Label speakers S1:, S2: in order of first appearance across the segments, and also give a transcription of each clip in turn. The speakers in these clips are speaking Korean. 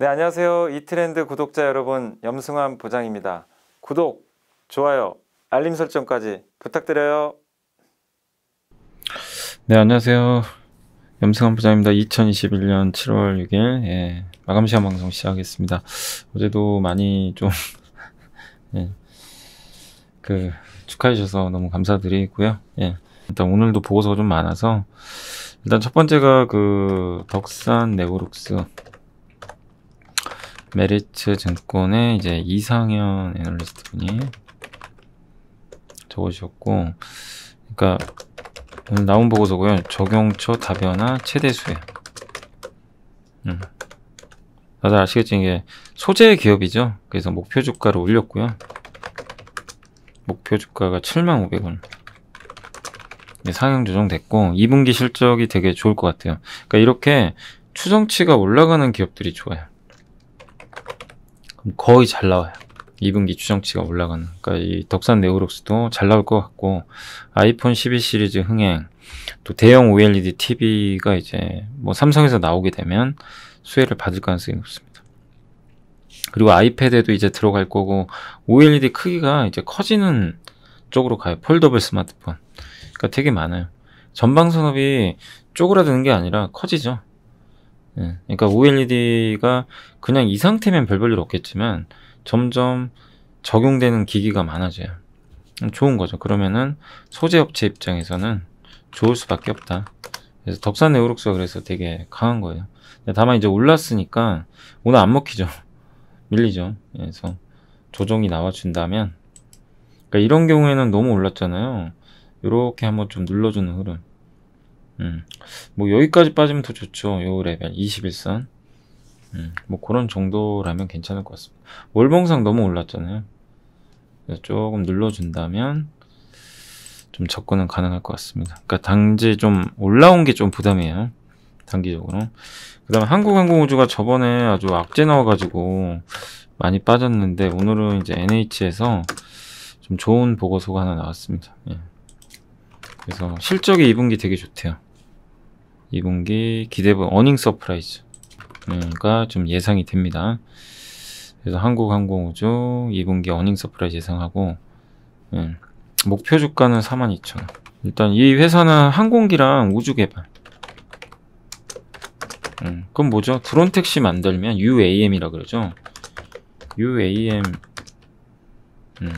S1: 네, 안녕하세요. 이트렌드 구독자 여러분, 염승환 보장입니다. 구독, 좋아요, 알림 설정까지 부탁드려요. 네, 안녕하세요. 염승환 부장입니다. 2021년 7월 6일 예, 마감 시간 방송 시작하겠습니다. 어제도 많이 좀 예, 그, 축하해 주셔서 너무 감사드리고요. 예. 일단 오늘도 보고서가 좀 많아서 일단 첫 번째가 그 덕산 네오룩스 메리츠 증권의 이제 이상현 애널리스트 분이 적어주셨고, 그러니까 나온 보고서고요. 적용처 다변화 최대수요. 음. 다들 아시겠지 만 이게 소재 기업이죠. 그래서 목표 주가를 올렸고요. 목표 주가가 7만5백원 상향 조정됐고 2분기 실적이 되게 좋을 것 같아요. 그러니까 이렇게 추정치가 올라가는 기업들이 좋아요. 그럼 거의 잘 나와요. 2분기 추정치가 올라가는. 그러니까 이 덕산 네오록스도 잘 나올 것 같고 아이폰 12 시리즈 흥행, 또 대형 OLED TV가 이제 뭐 삼성에서 나오게 되면 수혜를 받을 가능성이 높습니다. 그리고 아이패드에도 이제 들어갈 거고 OLED 크기가 이제 커지는 쪽으로 가요. 폴더블 스마트폰. 그러니까 되게 많아요. 전방 산업이 쪼그라드는 게 아니라 커지죠. 예. 그러니까 OLED가 그냥 이 상태면 별 볼일 없겠지만 점점 적용되는 기기가 많아져요. 음, 좋은 거죠. 그러면은 소재 업체 입장에서는 좋을 수밖에 없다. 그래서 덕산 에우룩스가 그래서 되게 강한 거예요. 다만 이제 올랐으니까 오늘 안 먹히죠. 밀리죠. 그래서 조정이 나와준다면 그러니까 이런 경우에는 너무 올랐잖아요. 이렇게 한번 좀 눌러주는 흐름. 음. 뭐 여기까지 빠지면 더 좋죠. 요 레벨 21선. 음, 뭐 그런 정도라면 괜찮을 것 같습니다. 월봉상 너무 올랐잖아요. 조금 눌러준다면 좀 접근은 가능할 것 같습니다. 그니까 당지 좀 올라온 게 좀 부담이에요. 단기적으로. 그다음 에 한국항공우주가 저번에 아주 악재 나와가지고 많이 빠졌는데 오늘은 이제 NH에서 좀 좋은 보고서가 하나 나왔습니다. 예. 그래서 실적이 2분기 되게 좋대요. 2분기 기대분 어닝 서프라이즈가 네, 그러니까 좀 예상이 됩니다. 그래서 한국항공우주 2분기 어닝 서프라이즈 예상하고 음, 목표 주가는 42,000원 일단 이 회사는 항공기랑 우주 개발 음, 그건 뭐죠? 드론 택시 만들면 UAM이라 그러죠 UAM 음,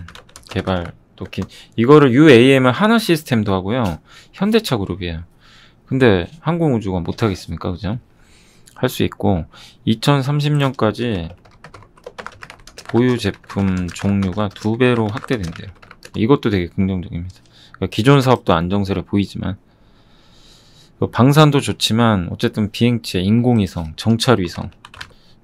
S1: 개발 또 기, 이거를 UAM은 하나 시스템도 하고요 현대차 그룹이에요 근데 항공우주가 못하겠습니까? 그죠? 할 수 있고 2030년까지 보유 제품 종류가 두 배로 확대된대요. 이것도 되게 긍정적입니다. 그러니까 기존 사업도 안정세를 보이지만 방산도 좋지만 어쨌든 비행체, 인공위성, 정찰위성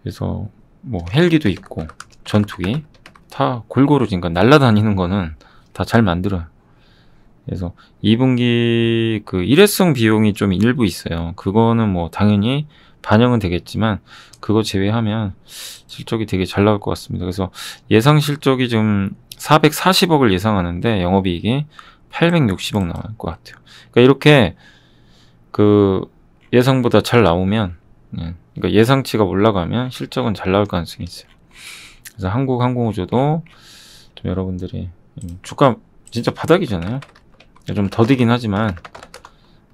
S1: 그래서 뭐 헬기도 있고 전투기 다 골고루 그러니까 날라다니는 거는 다 잘 만들어요. 그래서 2분기 그 일회성 비용이 좀 일부 있어요. 그거는 뭐 당연히 반영은 되겠지만 그거 제외하면 실적이 되게 잘 나올 것 같습니다. 그래서 예상 실적이 지금 440억을 예상하는데 영업이익이 860억 나올 것 같아요. 그러니까 이렇게 그 예상보다 잘 나오면 예, 그러니까 예상치가 올라가면 실적은 잘 나올 가능성이 있어요. 그래서 한국 항공우주도 좀 여러분들이 음, 주가 진짜 바닥이잖아요. 네, 좀 더디긴 하지만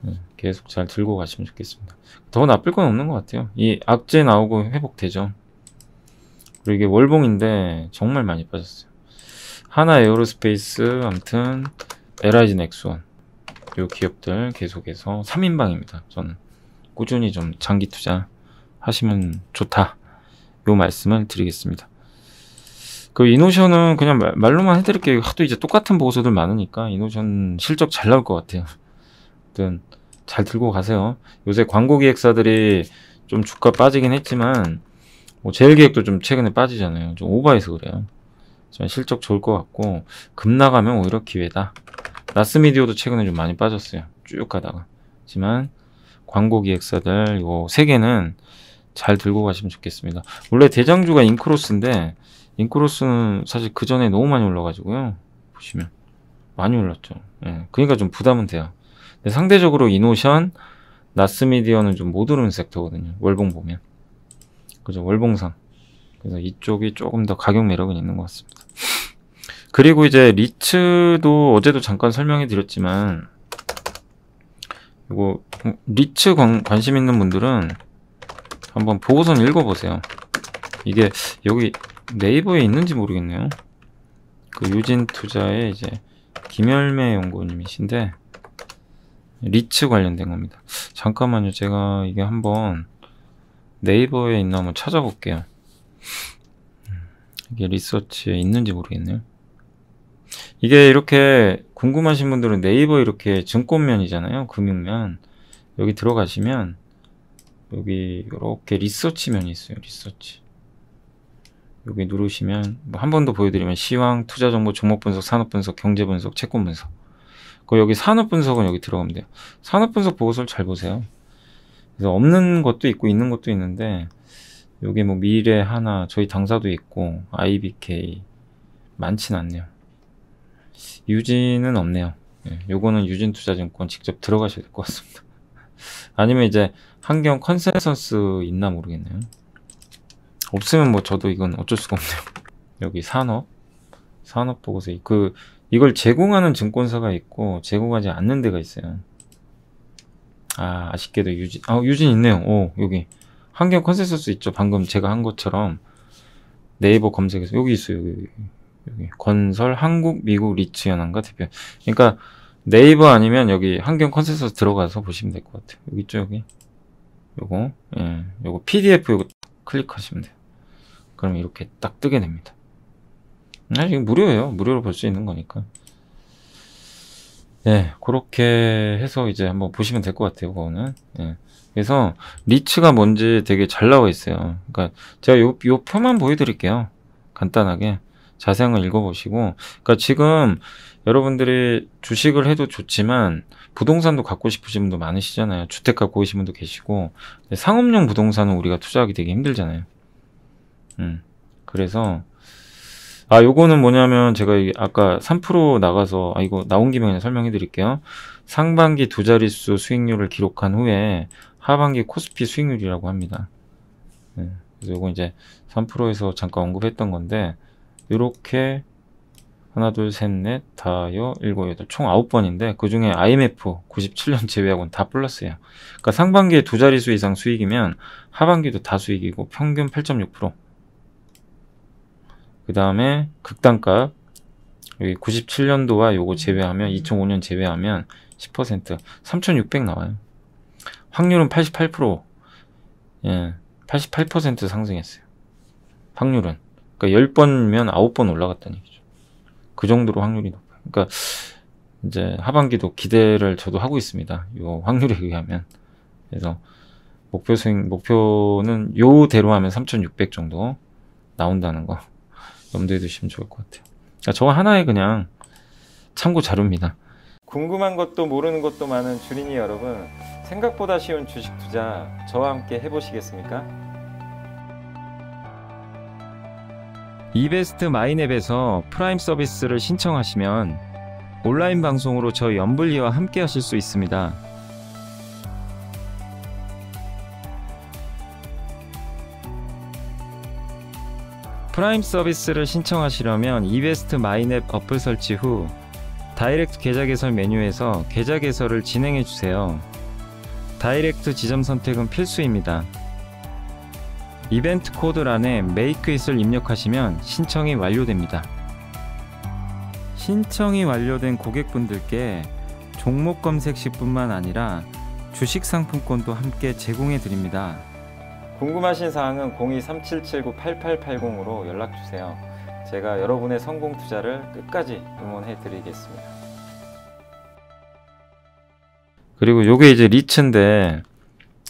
S1: 네, 계속 잘 들고 가시면 좋겠습니다. 더 나쁠 건 없는 것 같아요. 이 악재 나오고 회복되죠. 그리고 이게 월봉인데 정말 많이 빠졌어요. 하나 에어로스페이스 아무튼 LIG 넥스원 요 기업들 계속해서 3인방입니다. 저는 꾸준히 좀 장기 투자 하시면 좋다. 요 말씀을 드리겠습니다. 그 이노션은 그냥 말로만 해드릴게요. 하도 이제 똑같은 보고서들 많으니까 이노션 실적 잘 나올 것 같아요. 아무튼 잘 들고 가세요. 요새 광고 기획사들이 좀 주가 빠지긴 했지만 뭐 제일 기획도 좀 최근에 빠지잖아요. 좀 오버해서 그래요. 실적 좋을 것 같고 급 나가면 오히려 기회다. 라스미디어도 최근에 좀 많이 빠졌어요. 쭉 가다가. 하지만 광고 기획사들 이거 세 개는 잘 들고 가시면 좋겠습니다. 원래 대장주가 인크로스인데 인크로스는 사실 그 전에 너무 많이 올라가지고요. 보시면 많이 올랐죠. 예, 그러니까 좀 부담은 돼요. 근데 상대적으로 이노션, 나스미디어는 좀 못 오르는 섹터거든요. 월봉 보면. 그죠. 월봉상. 그래서 이쪽이 조금 더 가격 매력은 있는 것 같습니다. 그리고 이제 리츠도 어제도 잠깐 설명해 드렸지만 이거 리츠 관, 심 있는 분들은 한번 보고선 읽어보세요. 이게 여기 네이버에 있는지 모르겠네요. 그 유진 투자의 이제 김열매 연구원님이신데 리츠 관련된 겁니다. 잠깐만요. 제가 이게 한번 네이버에 있나 한번 찾아볼게요. 이게 리서치에 있는지 모르겠네요. 이게 이렇게 궁금하신 분들은 네이버 이렇게 증권면이잖아요. 금융면. 여기 들어가시면 여기 이렇게 리서치면이 있어요. 리서치. 여기 누르시면 뭐한번 더 보여드리면 시황, 투자 정보, 종목 분석, 산업 분석, 경제 분석, 채권 분석. 그 여기 산업 분석은 여기 들어가면 돼요. 산업 분석 보고서를 잘 보세요. 그래서 없는 것도 있고 있는 것도 있는데 여기 뭐 미래 하나 저희 당사도 있고 IBK 많진 않네요. 유진은 없네요. 예, 요거는 유진투자증권 직접 들어가셔야 될 것 같습니다. 아니면 이제 환경 컨센서스 있나 모르겠네요. 없으면 뭐 저도 이건 어쩔 수가 없네요. 여기 산업, 산업 보고서 그 이걸 제공하는 증권사가 있고 제공하지 않는 데가 있어요. 아 아쉽게도 유진, 아 유진 있네요. 오 여기 환경 컨센서스 있죠. 방금 제가 한 것처럼 네이버 검색에서 여기 있어요. 여기, 여기. 건설 한국 미국 리츠 연합과 대표. 그러니까 네이버 아니면 여기 환경 컨센서스 들어가서 보시면 될 것 같아요. 여기 있죠 여기. 요거 예 요거 PDF 요거 클릭하시면 돼요. 그럼 이렇게 딱 뜨게 됩니다. 아 지금 무료예요. 무료로 볼 수 있는 거니까. 예, 그렇게 해서 이제 한번 보시면 될 것 같아요, 그거는. 예. 그래서, 리츠가 뭔지 되게 잘 나와 있어요. 그러니까, 제가 요, 요 표만 보여드릴게요. 간단하게. 자세한 걸 읽어보시고. 그러니까 지금 여러분들이 주식을 해도 좋지만, 부동산도 갖고 싶으신 분도 많으시잖아요. 주택 갖고 계신 분도 계시고, 상업용 부동산은 우리가 투자하기 되게 힘들잖아요. 음. 그래서 아 요거는 뭐냐면 제가 아까 3% 나가서 아 이거 나온 김에 그냥 설명해 드릴게요. 상반기 두 자릿수 수익률을 기록한 후에 하반기 코스피 수익률이라고 합니다. 네. 그래서 요거 이제 3%에서 잠깐 언급했던 건데 이렇게 하나 둘 셋 넷다요 일곱 여덟 총 아홉 번인데 그 중에 IMF 97년 제외하고는 다 플러스예요. 그러니까 상반기에 두 자릿수 이상 수익이면 하반기도 다 수익이고 평균 8.6%그 다음에 극단값 여기 97년도와 요거 제외하면 2005년 제외하면 10% 3600 나와요 확률은 88% 예, 88% 상승했어요 확률은 그러니까 10번이면 9번 올라갔다는 얘기죠 그 정도로 확률이 높아요 그러니까 이제 하반기도 기대를 저도 하고 있습니다 요 확률에 의하면 그래서 목표 수익 목표는 요대로 하면 3600 정도 나온다는 거 염두에 두시면 좋을 것 같아요. 그러니까 저 하나에 그냥 참고 자료입니다. 궁금한 것도 모르는 것도 많은 주린이 여러분, 생각보다 쉬운 주식 투자 저와 함께 해보시겠습니까? 이베스트 마이앱에서 프라임 서비스를 신청하시면 온라인 방송으로 저 연불리와 함께 하실 수 있습니다. 프라임 서비스를 신청하시려면 이베스트 마이앱 어플 설치 후 다이렉트 계좌 개설 메뉴에서 계좌 개설을 진행해 주세요. 다이렉트 지점 선택은 필수입니다. 이벤트 코드란에 메이크잇을 입력하시면 신청이 완료됩니다. 신청이 완료된 고객분들께 종목 검색시뿐만 아니라 주식 상품권도 함께 제공해 드립니다. 궁금하신 사항은 02-3779-8880으로 연락주세요. 제가 여러분의 성공 투자를 끝까지 응원해 드리겠습니다. 그리고 요게 이제 리츠인데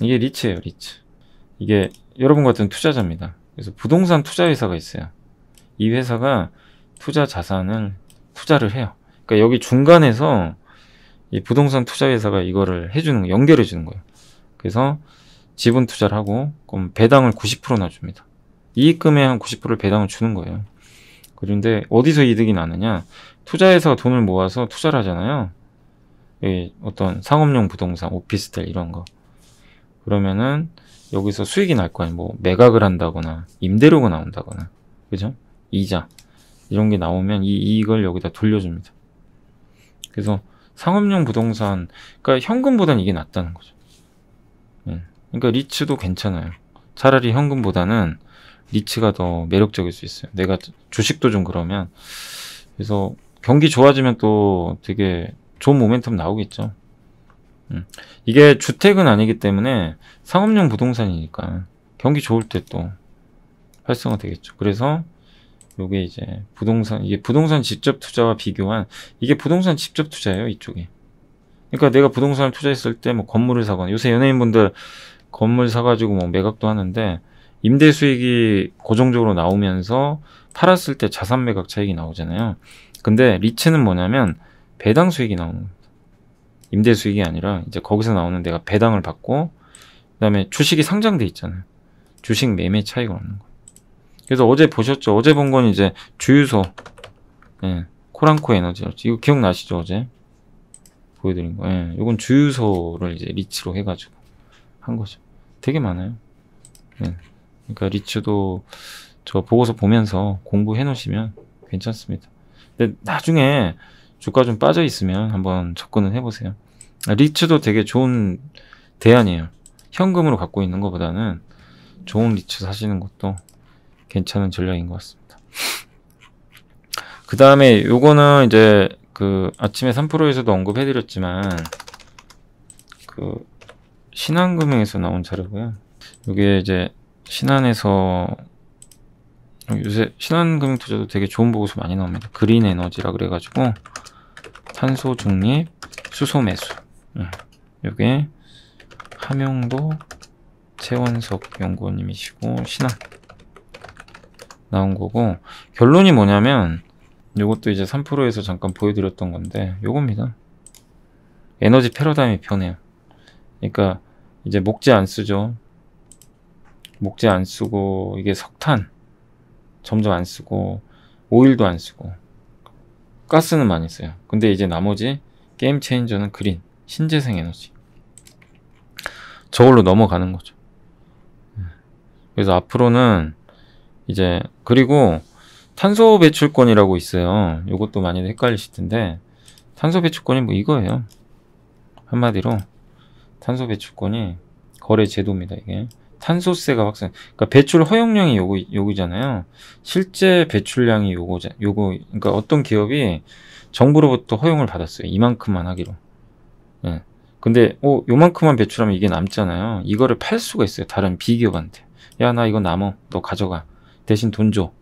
S1: 이게 리츠예요, 리츠. 이게 여러분 같은 투자자입니다. 그래서 부동산 투자 회사가 있어요. 이 회사가 투자 자산을 투자를 해요. 그러니까 여기 중간에서 이 부동산 투자 회사가 이거를 해주는 연결해 주는 거예요. 그래서 지분 투자를 하고 그럼 배당을 90%나줍니다 이익금의 한 90%를 배당을 주는 거예요. 그런데 어디서 이득이 나느냐? 투자해서 돈을 모아서 투자를 하잖아요. 예, 어떤 상업용 부동산, 오피스텔 이런 거. 그러면은 여기서 수익이 날 거 아니에요. 뭐 매각을 한다거나 임대료가 나온다거나. 그죠? 이자. 이런 게 나오면 이 이익을 여기다 돌려줍니다. 그래서 상업용 부동산, 그러니까 현금보다는 이게 낫다는 거죠. 음. 그러니까 리츠도 괜찮아요. 차라리 현금보다는 리츠가 더 매력적일 수 있어요. 내가 주식도 좀 그러면 그래서 경기 좋아지면 또 되게 좋은 모멘텀 나오겠죠. 음. 이게 주택은 아니기 때문에 상업용 부동산이니까 경기 좋을 때 또 활성화 되겠죠. 그래서 요게 이제 부동산 이게 부동산 직접 투자와 비교한 이게 부동산 직접 투자예요 이쪽에 그러니까 내가 부동산을 투자했을 때 뭐 건물을 사거나 요새 연예인분들 건물 사가지고 뭐 매각도 하는데 임대 수익이 고정적으로 나오면서 팔았을 때 자산 매각 차익이 나오잖아요. 근데 리츠는 뭐냐면 배당 수익이 나오는 겁니다. 임대 수익이 아니라 이제 거기서 나오는 내가 배당을 받고 그다음에 주식이 상장돼 있잖아요. 주식 매매 차익을 얻는 거 그래서 어제 보셨죠? 어제 본 건 이제 주유소 예, 코랑코 에너지였죠. 이거 기억나시죠? 어제 보여드린 거. 예, 이건 주유소를 이제 리츠로 해가지고 한 거죠. 되게 많아요. 네. 그러니까 리츠도 저 보고서 보면서 공부해 놓으시면 괜찮습니다. 근데 나중에 주가 좀 빠져 있으면 한번 접근을 해보세요. 아, 리츠도 되게 좋은 대안이에요. 현금으로 갖고 있는 것보다는 좋은 리츠 사시는 것도 괜찮은 전략인 것 같습니다. 그 다음에 요거는 이제 그 아침에 3프로에서도 언급해드렸지만 그 신한금융에서 나온 자료고요. 이게 이제 신한에서 요새 신한금융 투자도 되게 좋은 보고서 많이 나옵니다. 그린 에너지라 그래가지고 탄소 중립, 수소 매수. 이게 예. 하명도 최원석 연구원님이시고 신한 나온 거고 결론이 뭐냐면 이것도 이제 3%에서 잠깐 보여드렸던 건데 요겁니다. 에너지 패러다임이 변해요. 그러니까 이제 목재 안 쓰죠. 목재 안 쓰고 이게 석탄 점점 안 쓰고 오일도 안 쓰고 가스는 많이 써요. 근데 이제 나머지 게임 체인저는 그린 신재생 에너지 저걸로 넘어가는 거죠. 음. 그래서 앞으로는 이제 그리고 탄소 배출권이라고 있어요. 이것도 많이 헷갈리실 텐데 탄소 배출권이 뭐 이거예요. 한마디로 탄소 배출권이 거래 제도입니다. 이게 탄소세가 확산. 그러니까 배출 허용량이 요거 요거잖아요. 실제 배출량이 요거 자 요거. 그러니까 어떤 기업이 정부로부터 허용을 받았어요. 이만큼만 하기로. 예. 근데 오 어, 요만큼만 배출하면 이게 남잖아요. 이거를 팔 수가 있어요. 다른 비기업한테. 야 나 이거 남어. 너 가져가. 대신 돈 줘.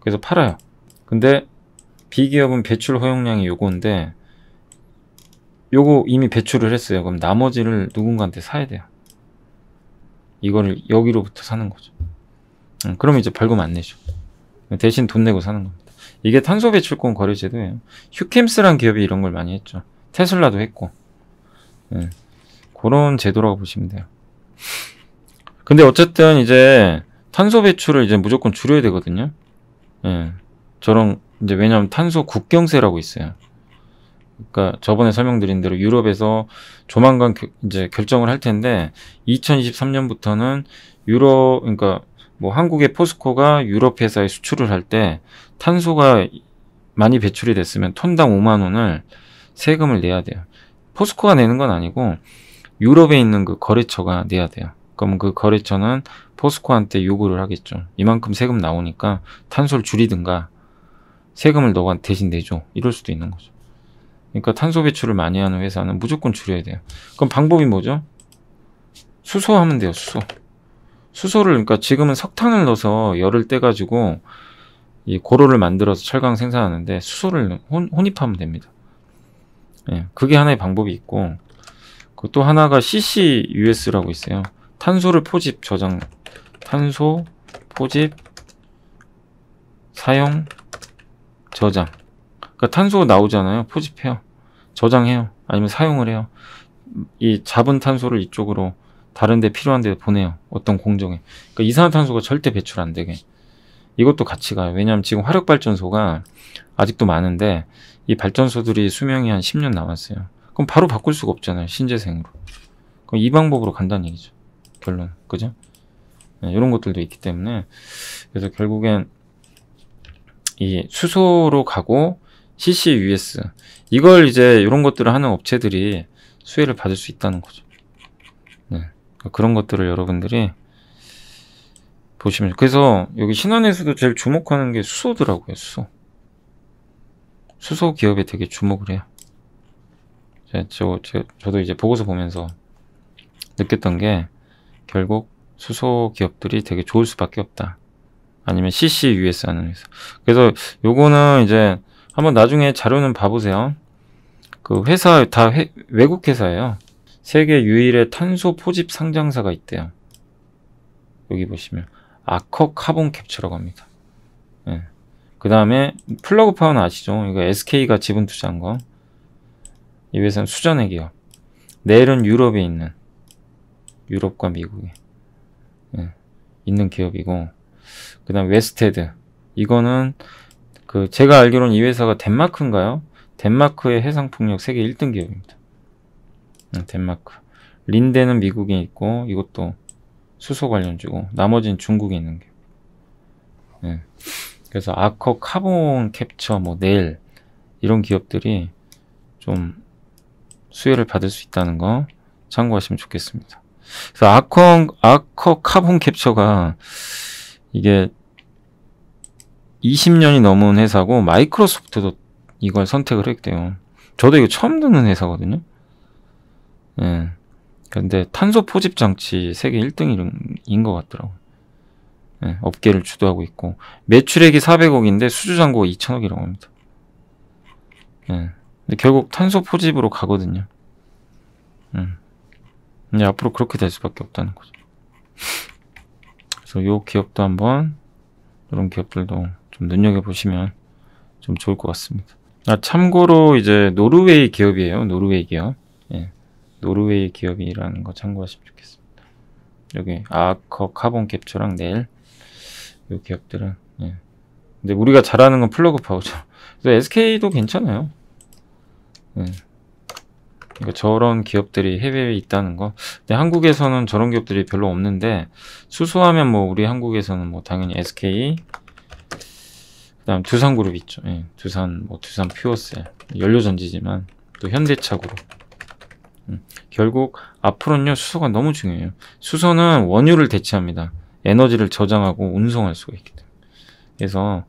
S1: 그래서 팔아요. 근데 비기업은 배출 허용량이 요건데 요거 이미 배출을 했어요. 그럼 나머지를 누군가한테 사야 돼요. 이거를 여기로부터 사는 거죠. 음, 그럼 이제 벌금 안 내죠. 대신 돈 내고 사는 겁니다. 이게 탄소 배출권 거래 제도예요. 휴캠스란 기업이 이런 걸 많이 했죠. 테슬라도 했고. 음, 그런 제도라고 보시면 돼요. 근데 어쨌든 이제 탄소 배출을 이제 무조건 줄여야 되거든요. 예. 저런 이제 왜냐면 탄소 국경세라고 있어요. 그러니까 저번에 설명드린 대로 유럽에서 조만간 겨, 이제 결정을 할 텐데 2023년부터는 유럽 그러니까 뭐 한국의 포스코가 유럽 회사에 수출을 할 때 탄소가 많이 배출이 됐으면 톤당 5만 원을 세금을 내야 돼요. 포스코가 내는 건 아니고 유럽에 있는 그 거래처가 내야 돼요. 그럼 그 거래처는 포스코한테 요구를 하겠죠. 이만큼 세금 나오니까 탄소를 줄이든가 세금을 너가 대신 내줘. 이럴 수도 있는 거죠. 그러니까 탄소 배출을 많이 하는 회사는 무조건 줄여야 돼요. 그럼 방법이 뭐죠? 수소하면 돼요, 수소. 수소를 그러니까 지금은 석탄을 넣어서 열을 떼 가지고 이 고로를 만들어서 철강 생산하는데 수소를 혼, 혼입하면 됩니다. 예, 그게 하나의 방법이 있고 그또 하나가 CCUS라고 있어요. 탄소를 포집 저장 탄소 포집 사용 저장 그러니까 탄소가 나오잖아요. 포집해요. 저장해요. 아니면 사용을 해요. 이 잡은 탄소를 이쪽으로 다른 데 필요한 데 보내요. 어떤 공정에. 그러니까 이산화탄소가 절대 배출 안 되게. 이것도 같이 가요. 왜냐하면 지금 화력발전소가 아직도 많은데 이 발전소들이 수명이 한 10년 남았어요. 그럼 바로 바꿀 수가 없잖아요. 신재생으로. 그럼 이 방법으로 간다는 얘기죠. 결론. 그죠? 네, 이런 것들도 있기 때문에 그래서 결국엔 이 수소로 가고 CCUS 이걸 이제 이런 것들을 하는 업체들이 수혜를 받을 수 있다는 거죠. 네. 그런 것들을 여러분들이 보시면 그래서 여기 신한에서도 제일 주목하는 게 수소더라고요. 수소 수소 기업에 되게 주목을 해요. 제, 저, 제, 저도 이제 보고서 보면서 느꼈던 게 결국 수소 기업들이 되게 좋을 수밖에 없다. 아니면 CCUS 안에서 그래서 요거는 이제 한번 나중에 자료는 봐보세요. 그 회사 다 회, 외국 회사예요. 세계 유일의 탄소 포집 상장사가 있대요. 여기 보시면 아커 카본 캡처라고 합니다. 네. 그 다음에 플러그 파워 아시죠? 이거 SK가 지분 투자한 거. 이 회사는 수전의 기업. 내일은 유럽에 있는 유럽과 미국에 네. 있는 기업이고 그 다음 웨스테드 이거는 그 제가 알기로는 이 회사가 덴마크인가요? 덴마크의 해상폭력 세계 1등 기업입니다. 네, 덴마크. 린데는 미국에 있고 이것도 수소 관련주고 나머지는 중국에 있는 게. 네. 그래서 아커 카본 캡처 뭐 네일 이런 기업들이 좀 수혜를 받을 수 있다는 거 참고하시면 좋겠습니다. 그래서 아커 아커 카본 캡처가 이게 20년이 넘은 회사고 마이크로소프트도 이걸 선택을 했대요. 저도 이거 처음 듣는 회사거든요. 예. 근데 탄소 포집 장치 세계 1등인 것 같더라고. 예, 업계를 주도하고 있고 매출액이 400억인데 수주 잔고가 2천억이라고 합니다. 예. 근데 결국 탄소 포집으로 가거든요. 음. 근데 앞으로 그렇게 될 수밖에 없다는 거죠. 그래서 요 기업도 한번 이런 기업들도 좀 눈여겨보시면 좀 좋을 것 같습니다. 아, 참고로 이제 노르웨이 기업이에요. 노르웨이 기업. 예. 노르웨이 기업이라는 거 참고하시면 좋겠습니다. 여기 아커 카본 캡처랑 네일 요 기업들은 예. 근데 우리가 잘하는 건 플러그 파우죠. 그래서 SK도 괜찮아요. 예. 그러니까 저런 기업들이 해외에 있다는 거. 근데 한국에서는 저런 기업들이 별로 없는데 수소하면 뭐 우리 한국에서는 뭐 당연히 SK, 다음 두산 그룹 있죠. 예, 두산 뭐 두산 퓨어셀 예. 연료 전지지만 또 현대차 그룹. 음, 결국 앞으로는요 수소가 너무 중요해요. 수소는 원유를 대체합니다. 에너지를 저장하고 운송할 수가 있기 때문에. 그래서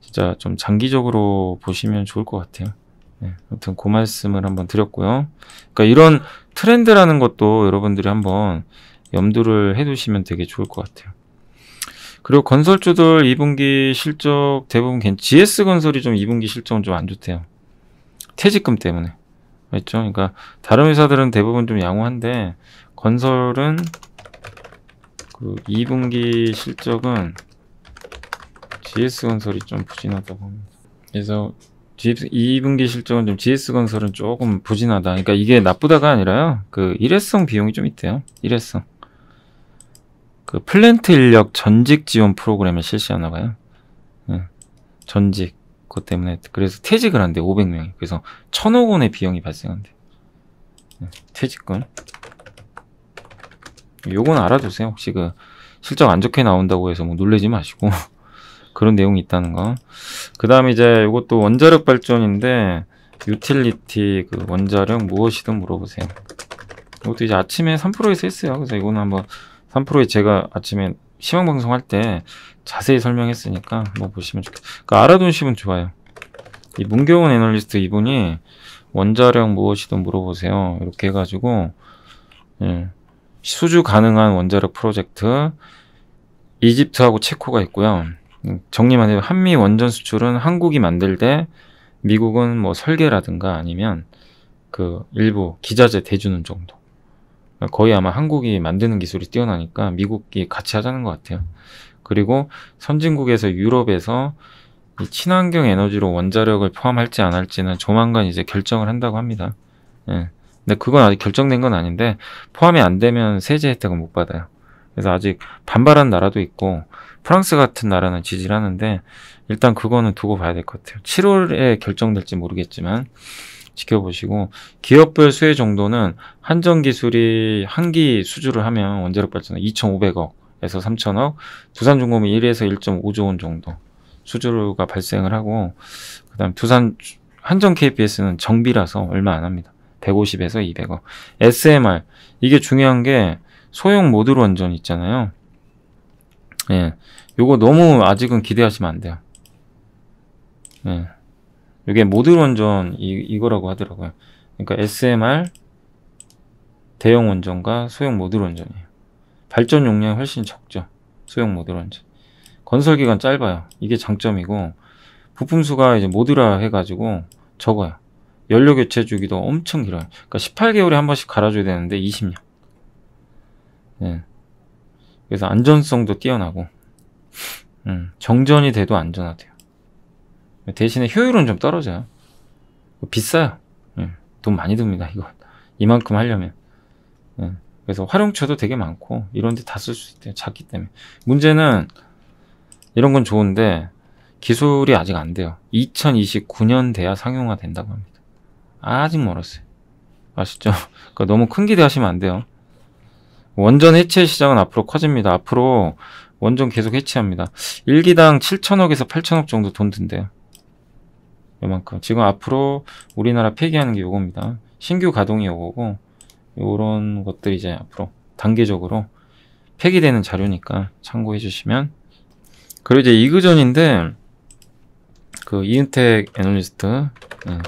S1: 진짜 좀 장기적으로 보시면 좋을 것 같아요. 네, 아무튼 그 말씀을 한번 드렸고요. 그러니까 이런 트렌드라는 것도 여러분들이 한번 염두를 해두시면 되게 좋을 것 같아요. 그리고 건설주들 2분기 실적 대부분 괜찮, GS건설이 좀 2분기 실적은 좀 안 좋대요. 퇴직금 때문에. 그렇죠? 그러니까 다른 회사들은 대부분 좀 양호한데 건설은 그 2분기 실적은 GS건설이 좀 부진하다고 합니다. 그래서 2분기 실적은 좀 GS건설은 조금 부진하다. 그러니까 이게 나쁘다가 아니라요. 그 일회성 비용이 좀 있대요. 일회성. 그 플랜트 인력 전직 지원 프로그램을 실시하나 봐요. 응. 예. 전직 그것 때문에 그래서 퇴직을 한대 500명이 그래서 1천억 원의 비용이 발생한대 응. 예. 퇴직금 요건 알아두세요 혹시 그 실적 안 좋게 나온다고 해서 뭐 놀래지 마시고 그런 내용이 있다는 거그 다음에 이제 이것도 원자력 발전인데 유틸리티 그 원자력 무엇이든 물어보세요 이것도 이제 아침에 3%에서 했어요 그래서 이거는 한번 3에 제가 아침에 시황방송 할때 자세히 설명했으니까 뭐 보시면 좋겠다. 그러니까 알아두시면 좋아요. 이 문경훈 애널리스트 이분이 원자력 무엇이든 물어보세요. 이렇게 해가지고 예, 수주 가능한 원자력 프로젝트 이집트하고 체코가 있고요. 정리만 해도 한미 원전 수출은 한국이 만들때 미국은 뭐 설계라든가 아니면 그 일부 기자재 대주는 정도. 거의 아마 한국이 만드는 기술이 뛰어나니까 미국이 같이 하자는 것 같아요. 그리고 선진국에서 유럽에서 이 친환경 에너지로 원자력을 포함할지 안 할지는 조만간 이제 결정을 한다고 합니다. 예. 근데 그건 아직 결정된 건 아닌데 포함이 안 되면 세제 혜택은 못 받아요. 그래서 아직 반발한 나라도 있고 프랑스 같은 나라는 지지를 하는데 일단 그거는 두고 봐야 될 것 같아요. 7월에 결정될지 모르겠지만 지켜보시고 기업별 수혜 정도는 한전 기술이 한기 수주를 하면 원자력 발전 2,500억에서 3,000억, 두산중공업이 1에서 1.5조 원 정도 수주가 발생을 하고 그다음 두산 한전 KPS는 정비라서 얼마 안 합니다. 150에서 200억. SMR 이게 중요한 게 소형 모듈 원전 있잖아요. 예. 요거 너무 아직은 기대하시면 안 돼요. 예. 이게 모듈 원전 이, 이거라고 하더라고요. 그러니까 SMR 대형 원전과 소형 모듈 원전이에요. 발전 용량이 훨씬 적죠. 소형 모듈 원전. 건설 기간 짧아요. 이게 장점이고 부품 수가 이제 모듈화 해가지고 적어요. 연료 교체 주기도 엄청 길어요. 그러니까 18개월에 한 번씩 갈아줘야 되는데 20년. 예. 그래서 안전성도 뛰어나고 음, 정전이 돼도 안전하대요. 대신에 효율은 좀 떨어져요. 비싸요. 예, 돈 많이 듭니다. 이거 이만큼 하려면. 예, 그래서 활용처도 되게 많고 이런 데 다 쓸 수 있대요. 작기 때문에. 문제는 이런 건 좋은데 기술이 아직 안 돼요. 2029년 돼야 상용화 된다고 합니다. 아직 멀었어요. 아시죠? 그러니까 너무 큰 기대하시면 안 돼요. 원전 해체 시장은 앞으로 커집니다. 앞으로 원전 계속 해체합니다. 1기당 7천억에서 8천억 정도 돈 든대요. 요만큼 지금 앞으로 우리나라 폐기하는 게 요겁니다 신규 가동이 요거고 요런 것들이 제 앞으로 단계적으로 폐기되는 자료니까 참고해 주시면 그리고 이제 이그전인데 그 이은택 애널리스트 네.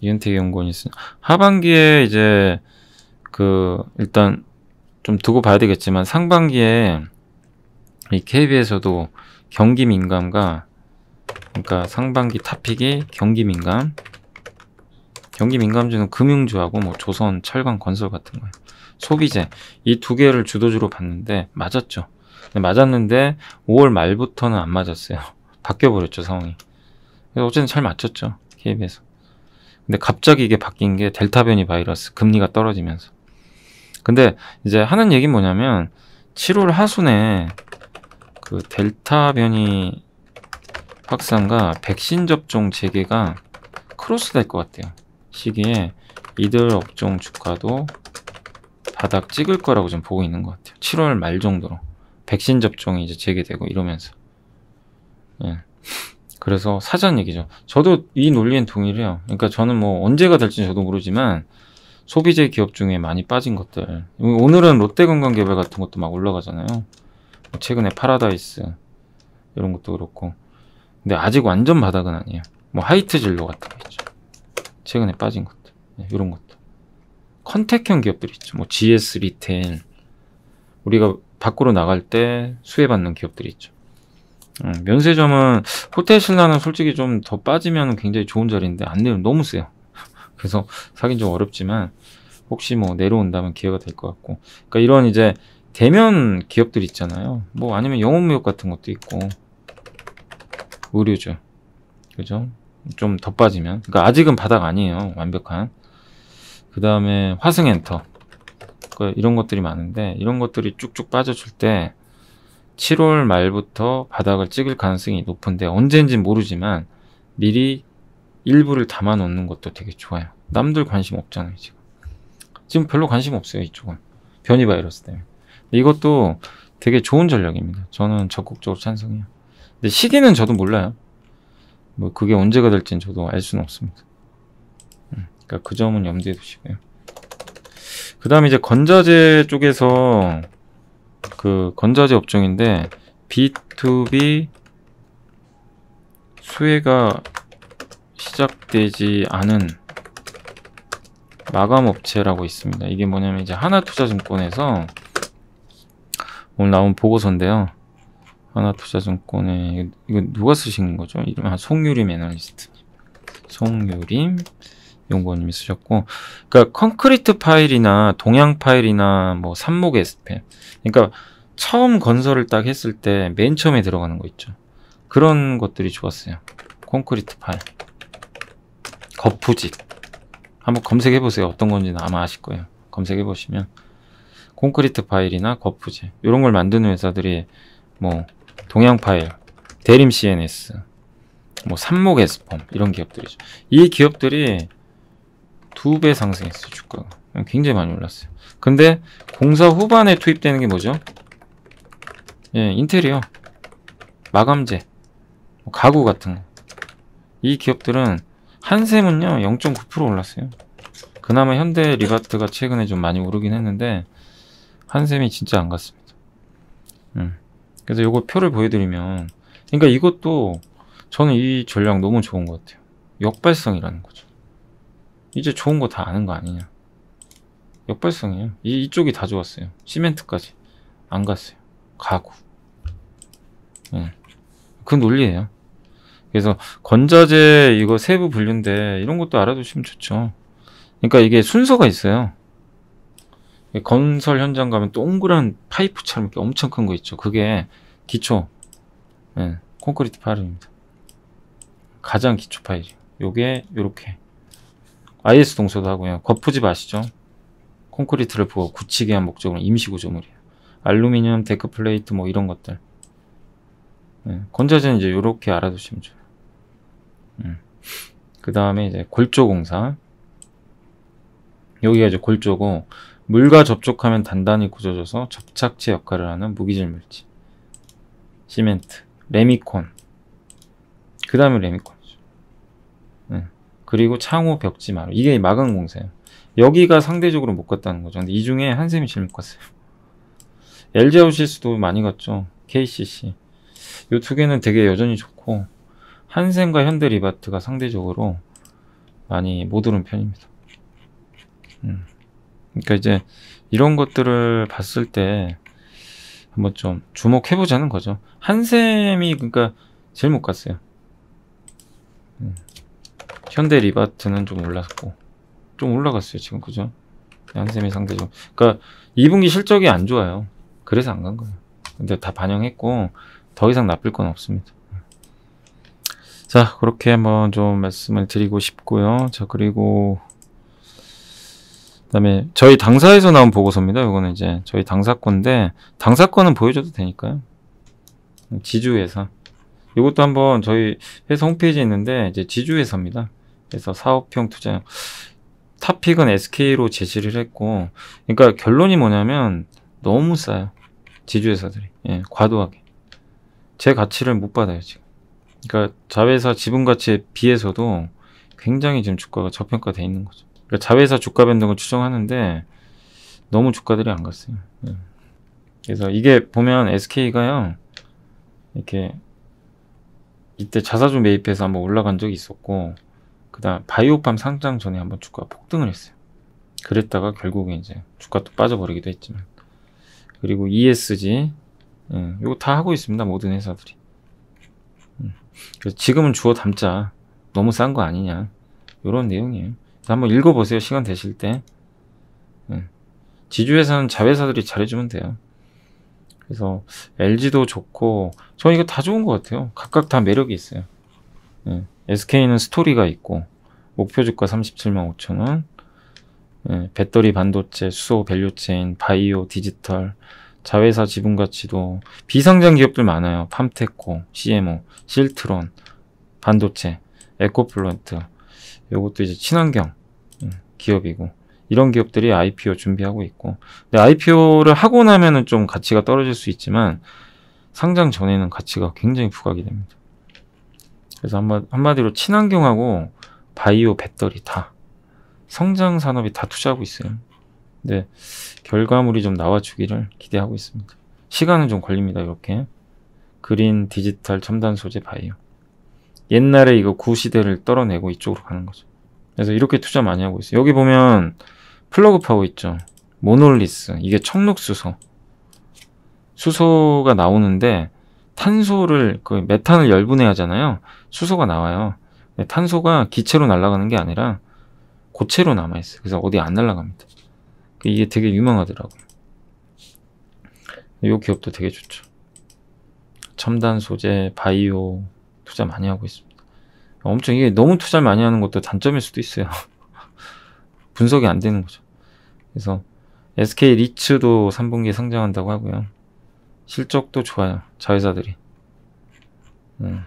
S1: 이은택 연구원이 쓴 하반기에 이제 그 일단 좀 두고 봐야 되겠지만 상반기에 이 KB에서도 경기 민감과 그러니까 상반기 탑픽이 경기 민감 경기 민감주는 금융주하고 뭐 조선, 철강, 건설 같은 거예요. 소비재 이 두 개를 주도주로 봤는데 맞았죠. 맞았는데 5월 말부터는 안 맞았어요. 바뀌어 버렸죠 상황이. 그래서 어쨌든 잘 맞췄죠 KB에서. 근데 갑자기 이게 바뀐 게 델타 변이 바이러스 금리가 떨어지면서. 근데 이제 하는 얘기 뭐냐면 7월 하순에 그 델타 변이 확산과 백신 접종 재개가 크로스 될 것 같아요. 시기에 이들 업종 주가도 바닥 찍을 거라고 좀 보고 있는 것 같아요. 7월 말 정도로 백신 접종이 이제 재개되고 이러면서 예. 그래서 사전 얘기죠. 저도 이 논리엔 동의해요. 그러니까 저는 뭐 언제가 될지 저도 모르지만 소비재 기업 중에 많이 빠진 것들 오늘은 롯데건강개발 같은 것도 막 올라가잖아요. 뭐 최근에 파라다이스 이런 것도 그렇고 근데 아직 완전 바닥은 아니에요. 뭐 하이트 진로 같은 거 있죠. 최근에 빠진 것들. 네, 이런 것들. 컨택형 기업들 있죠. 뭐 GS 리테일. 우리가 밖으로 나갈 때 수혜받는 기업들이 있죠. 음, 면세점은 호텔 신라는 솔직히 좀 더 빠지면 굉장히 좋은 자리인데 안 내면 너무 세요. 그래서 사긴 좀 어렵지만 혹시 뭐 내려온다면 기회가 될 것 같고. 그러니까 이런 이제 대면 기업들 있잖아요. 뭐 아니면 영업무역 같은 것도 있고 의류주. 그죠? 좀 더 빠지면. 그니까 아직은 바닥 아니에요. 완벽한. 그 다음에 화승 엔터. 그 이런 것들이 많은데, 이런 것들이 쭉쭉 빠져줄 때, 7월 말부터 바닥을 찍을 가능성이 높은데, 언제인지 모르지만, 미리 일부를 담아 놓는 것도 되게 좋아요. 남들 관심 없잖아요, 지금. 지금 별로 관심 없어요, 이쪽은. 변이 바이러스 때문에. 이것도 되게 좋은 전략입니다. 저는 적극적으로 찬성해요. 근데 시기는 저도 몰라요. 뭐 그게 언제가 될지는 저도 알 수는 없습니다. 음, 그러니까 그 점은 염두에 두시고요. 그 다음에 이제 건자재 쪽에서 그 건자재 업종인데 B2B 수혜가 시작되지 않은 마감 업체라고 있습니다. 이게 뭐냐면 이제 하나투자증권에서 오늘 나온 보고서인데요. 하나투자증권에 이거 누가 쓰신 거죠? 이름 아 송유림 애널리스트 송유림 연구원님이 쓰셨고 그러니까 콘크리트 파일이나 동양 파일이나 뭐 산목의 스팸 그러니까 처음 건설을 딱 했을 때 맨 처음에 들어가는 거 있죠 그런 것들이 좋았어요 콘크리트 파일 거푸집 한번 검색해 보세요 어떤 건지는 아마 아실 거예요 검색해 보시면 콘크리트 파일이나 거푸집 이런 걸 만드는 회사들이 뭐 동양 파일, 대림 CNS, 뭐 삼목 에스펌 이런 기업들이죠. 이 기업들이 두 배 상승했어요 주가가 굉장히 많이 올랐어요. 근데 공사 후반에 투입되는 게 뭐죠? 예, 인테리어, 마감재, 뭐 가구 같은 거. 이 기업들은 한샘은요 0.9% 올랐어요. 그나마 현대 리바트가 최근에 좀 많이 오르긴 했는데 한샘이 진짜 안 갔습니다. 음. 그래서 요거 표를 보여드리면 그러니까 이것도 저는 이 전략 너무 좋은 것 같아요 역발성이라는 거죠 이제 좋은 거 다 아는 거 아니냐 역발성이에요 이, 이쪽이 다 좋았어요 시멘트까지 안 갔어요 가구 네. 그 논리예요 그래서 건자재 이거 세부 분류인데 이런 것도 알아두시면 좋죠 그러니까 이게 순서가 있어요 건설 현장 가면 동그란 파이프처럼 이렇게 엄청 큰 거 있죠. 그게 기초 네, 콘크리트 파일입니다. 가장 기초 파일이요. 에 요게 요렇게 IS 동서도 하고요. 거푸지 마시죠. 콘크리트를 부어 굳히게 한 목적으로 임시구조물이에요. 알루미늄, 데크 플레이트 뭐 이런 것들. 네, 건자재는 이제 요렇게 알아두시면 좋아요. 음. 예. 그 다음에 이제 골조 공사. 여기가 이제 골조고 물과 접촉하면 단단히 굳어져서 접착제 역할을 하는 무기질 물질. 시멘트, 레미콘. 그 다음에 레미콘이죠. 네. 그리고 창호 벽지 마루. 이게 마감 공세예요. 여기가 상대적으로 못 갔다는 거죠. 근데 이 중에 한샘이 제일 못 갔어요. LG 아웃실스도 많이 갔죠. KCC. 이 두 개는 되게 여전히 좋고 한샘과 현대 리바트가 상대적으로 많이 못 오른 편입니다. 음. 그러니까 이제 이런 것들을 봤을 때 한번 좀 주목해 보자는 거죠. 한샘이 그러니까 제일 못 갔어요. 음. 현대 리바트는 좀 올랐고 좀 올라갔어요 지금 그죠? 한샘이 상대적으로 그러니까 2분기 실적이 안 좋아요. 그래서 안 간 거예요. 근데 다 반영했고 더 이상 나쁠 건 없습니다. 음. 자 그렇게 한번 좀 말씀을 드리고 싶고요. 자 그리고 그다음에 저희 당사에서 나온 보고서입니다. 이거는 이제 저희 당사 건데 당사 건은 보여줘도 되니까요. 지주회사. 이것도 한번 저희 회사 홈페이지에 있는데 이제 지주회사입니다. 그래서 사업형 투자 탑픽은 SK로 제시를 했고 그러니까 결론이 뭐냐면 너무 싸요. 지주회사들이. 예, 과도하게. 제 가치를 못 받아요, 지금. 그러니까 자회사 지분 가치에 비해서도 굉장히 지금 주가가 저평가돼 있는 거죠. 그러니까 자회사 주가 변동을 추정하는데 너무 주가들이 안 갔어요. 예. 그래서 이게 보면 SK가요. 이렇게 이때 자사주 매입해서 한번 올라간 적이 있었고 그다음 바이오팜 상장 전에 한번 주가 폭등을 했어요. 그랬다가 결국에 이제 주가 또 빠져버리기도 했지만 그리고 ESG 이거 예, 다 하고 있습니다 모든 회사들이 음. 그래서 지금은 주어 담자 너무 싼 거 아니냐 이런 내용이에요 한번 읽어보세요. 시간 되실 때. 응. 예. 지주회사는 자회사들이 잘해주면 돼요. 그래서 LG도 좋고 저 이거 다 좋은 것 같아요. 각각 다 매력이 있어요. 예. SK는 스토리가 있고 목표 주가 37만 5천 원. 예. 배터리 반도체 수소 밸류체인 바이오 디지털 자회사 지분 가치도 비상장 기업들 많아요. 팜테코, CMO, 실트론, 반도체, 에코플런트 요것도 이제 친환경 음, 기업이고 이런 기업들이 IPO 준비하고 있고 근데 IPO를 하고 나면은 좀 가치가 떨어질 수 있지만 상장 전에는 가치가 굉장히 부각이 됩니다. 그래서 한마, 한마디로 친환경하고 바이오 배터리 다 성장 산업이 다 투자하고 있어요. 근데 결과물이 좀 나와주기를 기대하고 있습니다. 시간은 좀 걸립니다. 이렇게 그린 디지털 첨단 소재 바이오 옛날에 이거 구시대를 떨어내고 이쪽으로 가는 거죠. 그래서 이렇게 투자 많이 하고 있어요. 여기 보면 플러그 파고 있죠. 모놀리스. 이게 청록수소. 수소가 나오는데 탄소를 그 메탄을 열분해하잖아요. 수소가 나와요. 탄소가 기체로 날아가는 게 아니라 고체로 남아 있어요. 그래서 어디 안 날아갑니다. 이게 되게 유명하더라고요. 이 기업도 되게 좋죠. 첨단 소재, 바이오, 투자 많이 하고 있습니다. 엄청 이게 너무 투자를 많이 하는 것도 단점일 수도 있어요. 분석이 안 되는 거죠. 그래서 SK 리츠도 3분기에 상장한다고 하고요. 실적도 좋아요. 자회사들이. 음.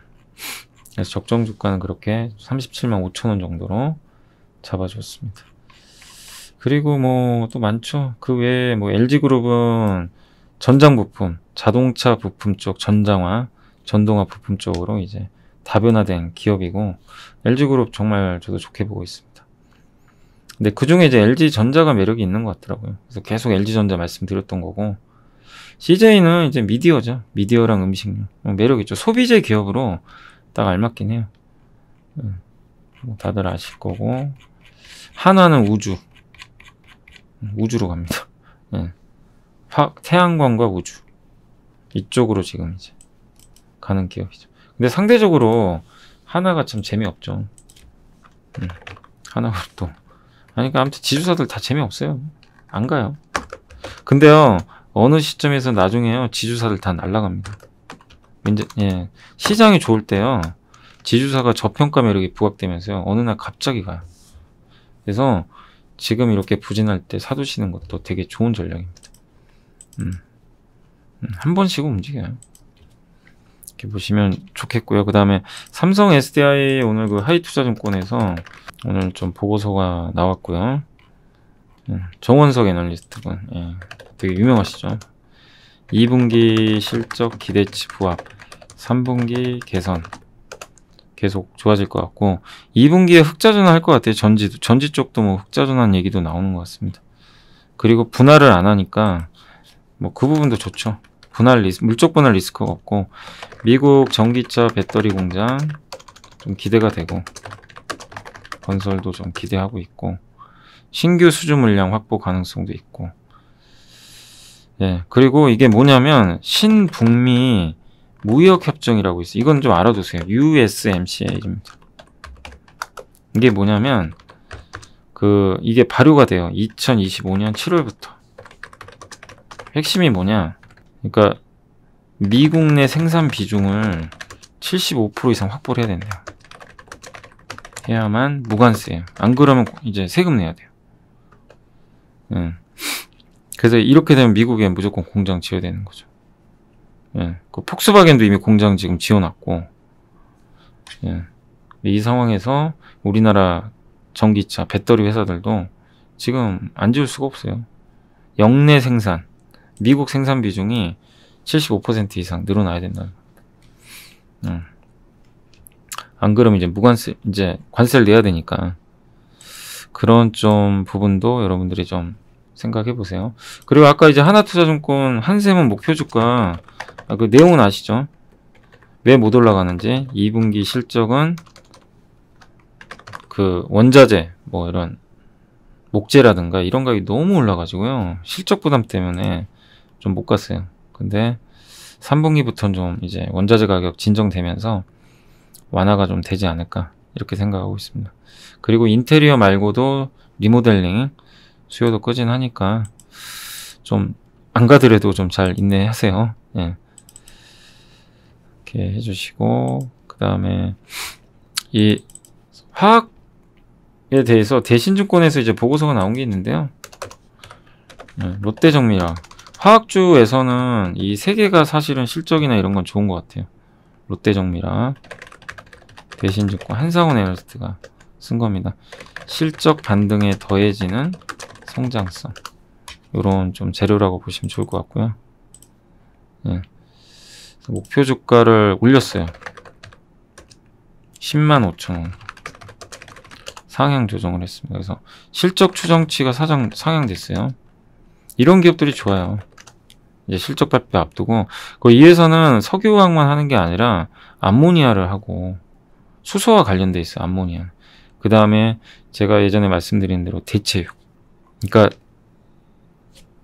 S1: 그래서 적정 주가는 그렇게 37만 5천 원 정도로 잡아줬습니다. 그리고 뭐 또 많죠. 그 외에 뭐 LG그룹은 전장 부품, 자동차 부품 쪽 전장화, 전동화 부품 쪽으로 이제 다변화된 기업이고 LG그룹 정말 저도 좋게 보고 있습니다. 근데 그 중에 이제 LG전자가 매력이 있는 것 같더라고요. 그래서 계속 LG전자 말씀드렸던 거고 CJ는 이제 미디어죠. 미디어랑 음식료 어, 매력 있죠. 소비재 기업으로 딱 알맞긴 해요. 음, 뭐 다들 아실 거고 하나는 우주 음, 우주로 갑니다. 네. 태양광과 우주 이쪽으로 지금 이제 가는 기업이죠. 근데 상대적으로 하나가 참 재미없죠. 음, 하나가 또. 아니, 그러니까 아무튼 지주사들 다 재미없어요. 안 가요. 근데요, 어느 시점에서 나중에요, 지주사들 다 날라갑니다. 이제, 예, 시장이 좋을 때요, 지주사가 저평가 매력이 부각되면서요, 어느 날 갑자기 가요. 그래서 지금 이렇게 부진할 때 사두시는 것도 되게 좋은 전략입니다. 음, 음 한 번씩은 움직여요. 이렇게 보시면 좋겠고요. 그 다음에 삼성 SDI 오늘 그 하이투자증권에서 오늘 좀 보고서가 나왔고요. 음, 정원석 애널리스트분 예, 되게 유명하시죠. 2분기 실적 기대치 부합 3분기 개선 계속 좋아질 것 같고 2분기에 흑자전환 할 것 같아요. 전지 전지 쪽도 뭐 흑자전환 얘기도 나오는 것 같습니다. 그리고 분할을 안 하니까 뭐 그 부분도 좋죠. 분할 리스, 물적 분할 리스크가 없고 미국 전기차 배터리 공장 좀 기대가 되고 건설도 좀 기대하고 있고 신규 수주 물량 확보 가능성도 있고 예 그리고 이게 뭐냐면 신북미 무역 협정이라고 있어요 이건 좀 알아두세요 USMCA입니다 이게 뭐냐면 그 이게 발효가 돼요 2025년 7월부터 핵심이 뭐냐 그러니까 미국 내 생산 비중을 75% 이상 확보를 해야 된대요. 해야만 무관세. 안 그러면 이제 세금 내야 돼요. 음. 그래서 이렇게 되면 미국에 무조건 공장 지어야 되는 거죠. 예. 그 폭스바겐도 이미 공장 지금 지어놨고, 예. 이 상황에서 우리나라 전기차, 배터리 회사들도 지금 안 지을 수가 없어요. 영내 생산. 미국 생산 비중이 75% 이상 늘어나야 된다. 음. 안 그러면 이제 무관세, 이제 관세를 내야 되니까. 그런 좀 부분도 여러분들이 좀 생각해 보세요. 그리고 아까 이제 하나투자증권 한세문 목표 주가, 아, 그 내용은 아시죠? 왜 못 올라가는지, 2분기 실적은 그 원자재, 뭐 이런 목재라든가 이런 가격이 너무 올라가지고요. 실적 부담 때문에 좀못 갔어요. 근데 3분기부터는 좀 이제 원자재 가격 진정되면서 완화가 좀 되지 않을까 이렇게 생각하고 있습니다. 그리고 인테리어 말고도 리모델링 수요도 끄진 하니까 좀 안 가더라도 좀 잘 인내하세요. 예. 이렇게 해주시고 그 다음에 이 화학에 대해서 대신증권에서 이제 보고서가 나온 게 있는데요. 예, 롯데정밀학 화학주에서는 이 세 개가 사실은 실적이나 이런 건 좋은 것 같아요. 롯데정미랑 대신증권 한상훈 에너스트가 쓴 겁니다. 실적 반등에 더해지는 성장성 이런 좀 재료라고 보시면 좋을 것 같고요. 예. 목표 주가를 올렸어요. 10만 5천 원 상향 조정을 했습니다. 그래서 실적 추정치가 사정 상향됐어요. 이런 기업들이 좋아요. 이제 실적 발표 앞두고 그 이에서는 석유화학만 하는 게 아니라 암모니아를 하고 수소와 관련돼 있어 암모니아. 그 다음에 제가 예전에 말씀드린 대로 대체육. 그러니까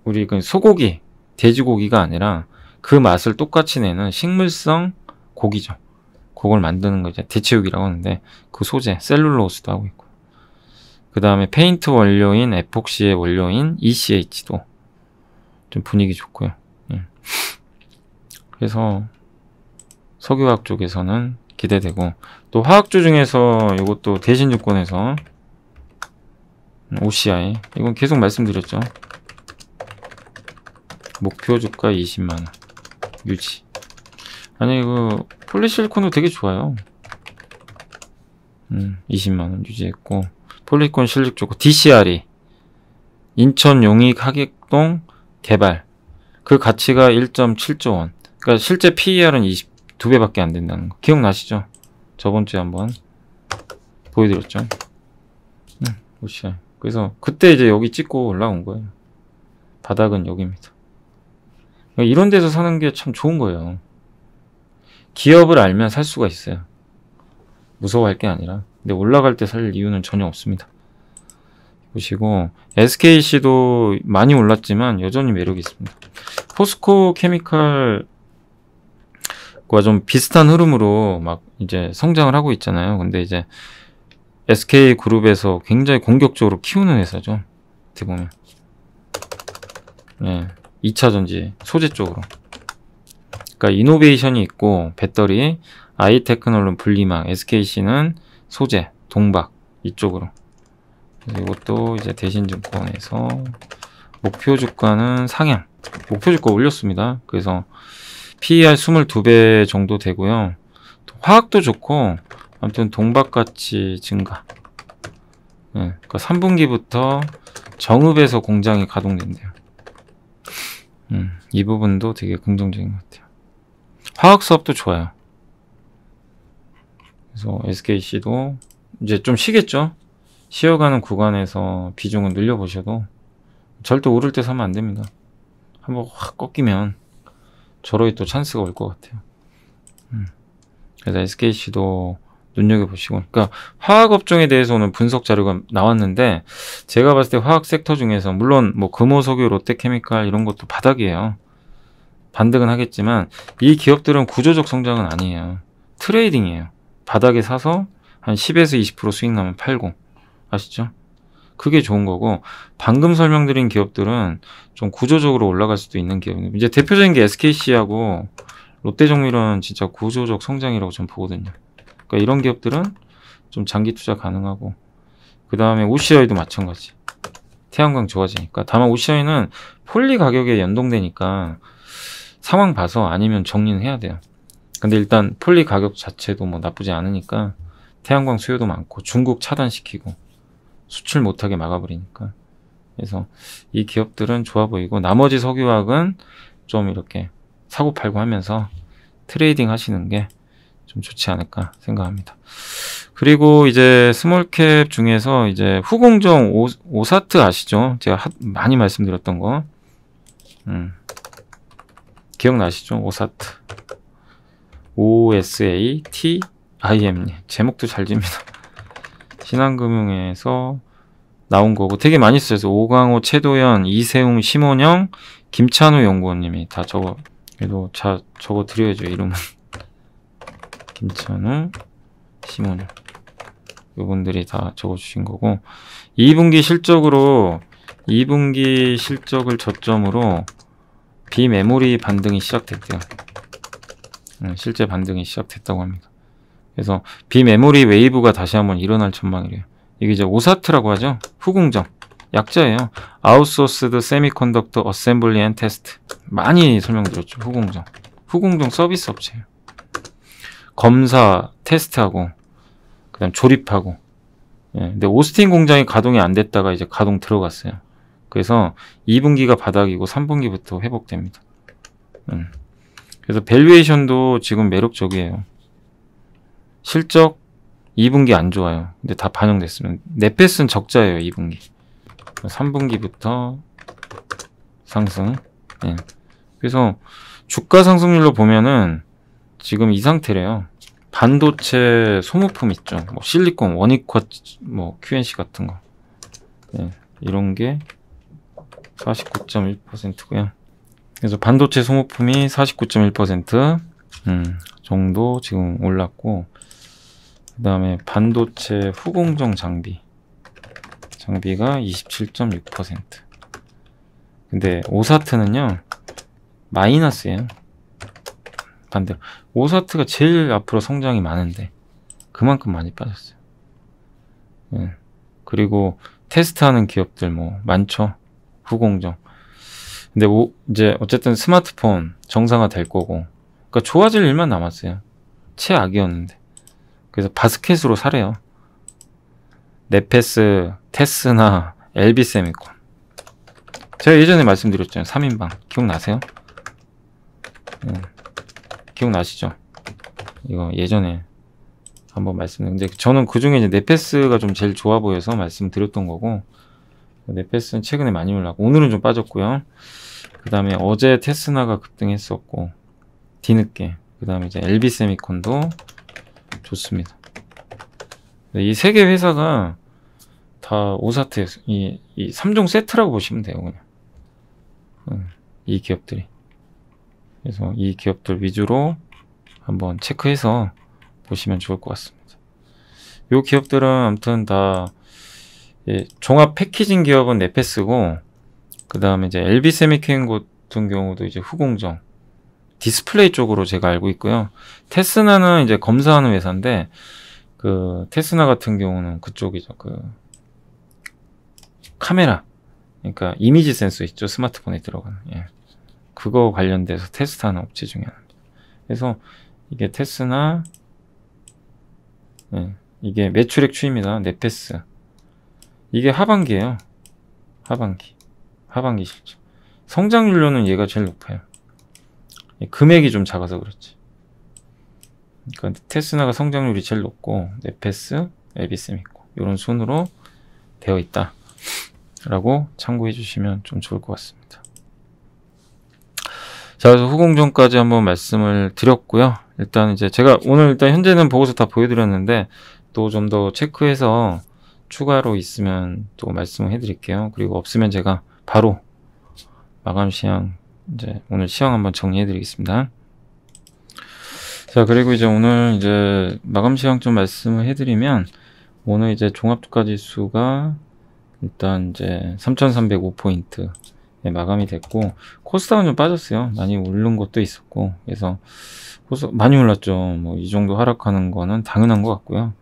S1: 우리 그 소고기, 돼지고기가 아니라 그 맛을 똑같이 내는 식물성 고기죠. 그걸 만드는 거죠 대체육이라고 하는데 그 소재 셀룰로스도 하고 있고 그 다음에 페인트 원료인 에폭시의 원료인 ECH도 좀 분위기 좋고요. 네. 그래서 석유화학 쪽에서는 기대되고 또 화학주 중에서 이것도 대신증권에서 OCI 이건 계속 말씀드렸죠. 목표 주가 20만원 유지 아니 그 폴리실리콘도 되게 좋아요 음 20만원 유지했고 폴리콘 실릭 좋고 DCR이 인천 용익 하객동 개발 그 가치가 1.7조 원 그러니까 실제 PER은 22배밖에 안 된다는 거 기억나시죠? 저번 주에 한번 보여드렸죠 응, 오시아 그래서 그때 이제 여기 찍고 올라온 거예요 바닥은 여기입니다 그러니까 이런 데서 사는 게 참 좋은 거예요 기업을 알면 살 수가 있어요 무서워할 게 아니라 근데 올라갈 때 살 이유는 전혀 없습니다 보시고 SKC도 많이 올랐지만 여전히 매력이 있습니다. 포스코 케미칼 과좀 비슷한 흐름으로 막 이제 성장을 하고 있잖아요. 근데 이제 SK 그룹에서 굉장히 공격적으로 키우는 회사죠. 어떻게 보면. 네. 2차 전지 소재 쪽으로. 그러니까 이노베이션이 있고 배터리, 아이테크놀론 분리망, SKC는 소재, 동박 이쪽으로. 이것도 이제 대신증권에서 목표 주가는 상향 목표 주가 올렸습니다. 그래서 PER 22배 정도 되고요. 화학도 좋고 아무튼 동박같이 증가. 네, 그러니까 3분기부터 정읍에서 공장이 가동된대요. 음, 이 부분도 되게 긍정적인 것 같아요. 화학 수업도 좋아요. 그래서 SKC도 이제 좀 쉬겠죠? 쉬어가는 구간에서 비중은 늘려보셔도 절대 오를 때 사면 안 됩니다. 한번 확 꺾이면 저로의 또 찬스가 올 것 같아요. 음. 그래서 SKC도 눈여겨보시고 그러니까 화학업종에 대해서 오늘 분석 자료가 나왔는데 제가 봤을 때 화학 섹터 중에서 물론 뭐 금호, 석유, 롯데케미칼 이런 것도 바닥이에요 반등은 하겠지만 이 기업들은 구조적 성장은 아니에요 트레이딩이에요 바닥에 사서 한 10에서 20% 수익 나면 팔고 아시죠? 그게 좋은 거고 방금 설명드린 기업들은 좀 구조적으로 올라갈 수도 있는 기업입니다. 이제 대표적인 게 SKC하고 롯데정밀은 진짜 구조적 성장이라고 저 보거든요. 그러니까 이런 기업들은 좀 장기 투자 가능하고 그 다음에 OCI도 마찬가지. 태양광 좋아지니까 다만 OCI는 폴리 가격에 연동되니까 상황 봐서 아니면 정리는 해야 돼요. 근데 일단 폴리 가격 자체도 뭐 나쁘지 않으니까 태양광 수요도 많고 중국 차단시키고 수출 못하게 막아버리니까. 그래서 이 기업들은 좋아 보이고 나머지 석유학은 좀 이렇게 사고 팔고 하면서 트레이딩 하시는 게 좀 좋지 않을까 생각합니다. 그리고 이제 스몰캡 중에서 이제 후공정 오, 사트 아시죠? 제가 하, 많이 말씀드렸던 거. 음. 기억나시죠? 오사트. OSATIM. 제목도 잘 집니다. 신한금융에서 나온 거고 되게 많이 쓰여서 오강호, 최도현, 이세웅, 심원영, 김찬우 연구원님이 다 저거 그래도 자 저거 드려야죠 이름은 김찬우, 심원영 이분들이다 적어주신 거고 2분기 실적으로 2분기 실적을 저점으로 비메모리 반등이 시작됐대요 네, 실제 반등이 시작됐다고 합니다 그래서 비메모리 웨이브가 다시 한번 일어날 전망이래요 이게 이제 오사트라고 하죠. 후공정. 약자예요. 아웃소스드 세미컨덕터 어셈블리 앤 테스트. 많이 설명드렸죠. 후공정. 후공정 서비스 업체예요. 검사 테스트하고 그다음 조립하고. 예, 근데 오스틴 공장이 가동이 안 됐다가 이제 가동 들어갔어요. 그래서 2분기가 바닥이고 3분기부터 회복됩니다. 음. 그래서 밸류에이션도 지금 매력적이에요. 실적 2분기 안 좋아요. 근데 다 반영됐으면 넷스는 적자예요. 2분기. 3분기부터 상승. 예. 그래서 주가 상승률로 보면은 지금 이 상태래요. 반도체 소모품 있죠. 뭐 실리콘, 원이컷, 뭐 QNC 같은 거. 예. 이런 게 49.1%고요. 그래서 반도체 소모품이 49.1% 음, 정도 지금 올랐고 그 다음에 반도체 후공정 장비 장비가 27.6% 근데 오사트는요 마이너스예요 반대로 오사트가 제일 앞으로 성장이 많은데 그만큼 많이 빠졌어요 네. 그리고 테스트하는 기업들 뭐 많죠 후공정 근데 오, 이제 어쨌든 스마트폰 정상화 될 거고 그러니까 좋아질 일만 남았어요 최악이었는데 그래서 바스켓으로 사래요. 네페스, 테스나, 엘비 세미콘. 제가 예전에 말씀드렸잖아요. 3인방. 기억나세요? 음, 기억나시죠? 이거 예전에 한번 말씀드렸는데 저는 그 중에 이제 네페스가 좀 제일 좋아 보여서 말씀드렸던 거고 네페스는 최근에 많이 올랐고 오늘은 좀 빠졌고요. 그 다음에 어제 테스나가 급등했었고 뒤늦게 그 다음에 이제 엘비 세미콘도 좋습니다. 네, 이세 개 회사가 다 오사트 이, 이 3종 세트라고 보시면 돼요 그냥 음, 이 기업들이 그래서 이 기업들 위주로 한번 체크해서 보시면 좋을 것 같습니다 이 기업들은 아무튼 다 예, 종합 패키징 기업은 네페스고 그 다음에 이제 LB 세미켄 같은 경우도 이제 후공정 디스플레이 쪽으로 제가 알고 있고요. 테스나는 이제 검사하는 회사인데 그 테스나 같은 경우는 그쪽이죠. 그 카메라 그러니까 이미지 센서 있죠. 스마트폰에 들어가는 예. 그거 관련돼서 테스트하는 업체 중에 하나입니다. 그래서 이게 테스나 예. 이게 매출액 추입니다. 네페스 이게 하반기예요. 하반기 하반기 실적 성장률로는 얘가 제일 높아요. 예, 금액이 좀 작아서 그렇지. 그러니까 테스나가 성장률이 제일 높고 네페스, 에비스 있고 이런 순으로 되어 있다. 라고 참고해 주시면 좀 좋을 것 같습니다. 자, 그래서 후공정까지 한번 말씀을 드렸고요. 일단 이제 제가 오늘 일단 현재는 보고서 다 보여드렸는데 또 좀 더 체크해서 추가로 있으면 또 말씀을 해드릴게요. 그리고 없으면 제가 바로 마감 시향 이제 오늘 시황 한번 정리해 드리겠습니다. 자, 그리고 이제 오늘 이제 마감 시황좀 말씀을 해 드리면 오늘 이제 종합 주가지수가 일단 이제 3,305포인트 예, 마감이 됐고 코스닥은 좀 빠졌어요. 많이 오른 것도 있었고 그래서 코스 많이 올랐죠. 뭐 이 정도 하락하는 거는 당연한 것 같고요.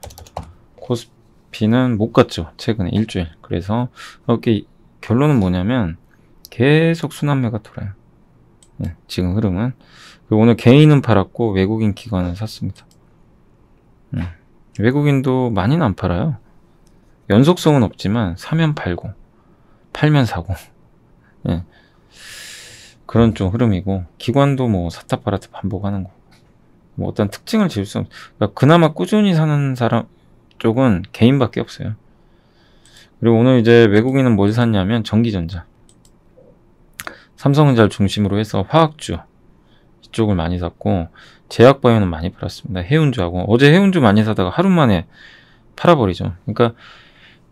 S1: 코스피는 못 갔죠. 최근에 일주일. 그래서 어, 이렇게 결론은 뭐냐면 계속 순환매가 돌아요. 네, 지금 흐름은 그리고 오늘 개인은 팔았고 외국인 기관은 샀습니다. 네, 외국인도 많이는 안 팔아요. 연속성은 없지만 사면 팔고 팔면 사고 네, 그런 좀 흐름이고 기관도 뭐 사타 팔았다 반복하는 거. 뭐 어떤 특징을 지을 수 없. 그러니까 그나마 꾸준히 사는 사람 쪽은 개인밖에 없어요. 그리고 오늘 이제 외국인은 뭘 샀냐면 전기전자. 삼성전자를 중심으로 해서 화학주 이쪽을 많이 샀고 제약바이오는 많이 팔았습니다. 해운주하고 어제 해운주 많이 사다가 하루 만에 팔아버리죠. 그러니까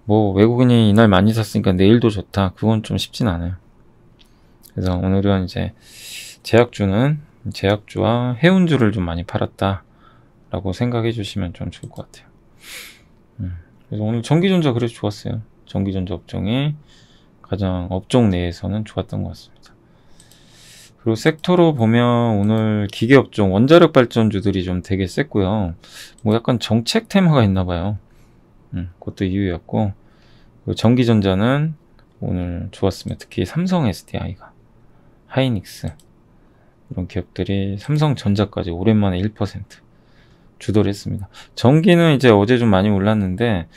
S1: 뭐 외국인이 이날 많이 샀으니까 내일도 좋다. 그건 좀 쉽진 않아요. 그래서 오늘은 이제 제약주는 제약주와 해운주를 좀 많이 팔았다. 라고 생각해 주시면 좀 좋을 것 같아요. 음, 그래서 오늘 전기전자 그래도 좋았어요. 전기전자 업종이 가장 업종 내에서는 좋았던 것 같습니다. 그리고 섹터로 보면 오늘 기계업종, 원자력 발전주들이 좀 되게 셌고요. 뭐 약간 정책 테마가 있나 봐요. 음, 그것도 이유였고. 그리고 전기전자는 오늘 좋았습니다 특히 삼성 SDI가, 하이닉스, 이런 기업들이 삼성전자까지 오랜만에 1% 주도를 했습니다. 전기는 이제 어제 좀 많이 올랐는데,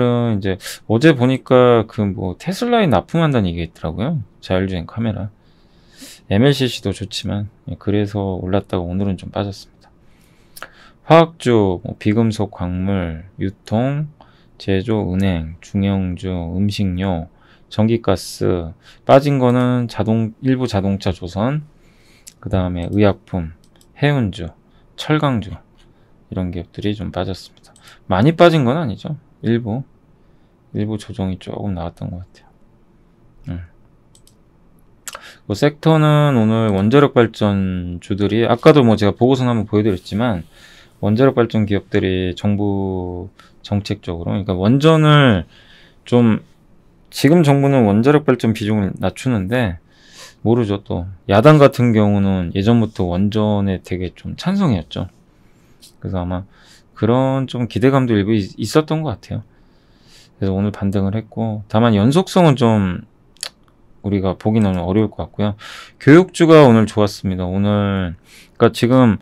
S1: 오늘은 이제 어제 보니까 그 뭐 테슬라에 납품한다는 얘기 있더라고요. 자율주행 카메라. MLCC도 좋지만 예, 그래서 올랐다가 오늘은 좀 빠졌습니다. 화학주, 뭐 비금속 광물, 유통, 제조, 은행, 중형주, 음식료, 전기가스 빠진 거는 자동 일부 자동차 조선 그 다음에 의약품 해운주 철강주 이런 기업들이 좀 빠졌습니다 많이 빠진 건 아니죠 일부 일부 조정이 조금 나왔던 것 같아요 뭐 섹터는 오늘 원자력 발전주들이 아까도 뭐 제가 보고서는 한번 보여드렸지만 원자력 발전 기업들이 정부 정책적으로 그러니까 원전을 좀 지금 정부는 원자력 발전 비중을 낮추는데 모르죠 또 야당 같은 경우는 예전부터 원전에 되게 좀 찬성이었죠 그래서 아마 그런 좀 기대감도 일부 있었던 것 같아요 그래서 오늘 반등을 했고 다만 연속성은 좀 우리가 보기는 어려울 것 같고요. 교육주가 오늘 좋았습니다. 오늘 그러니까 지금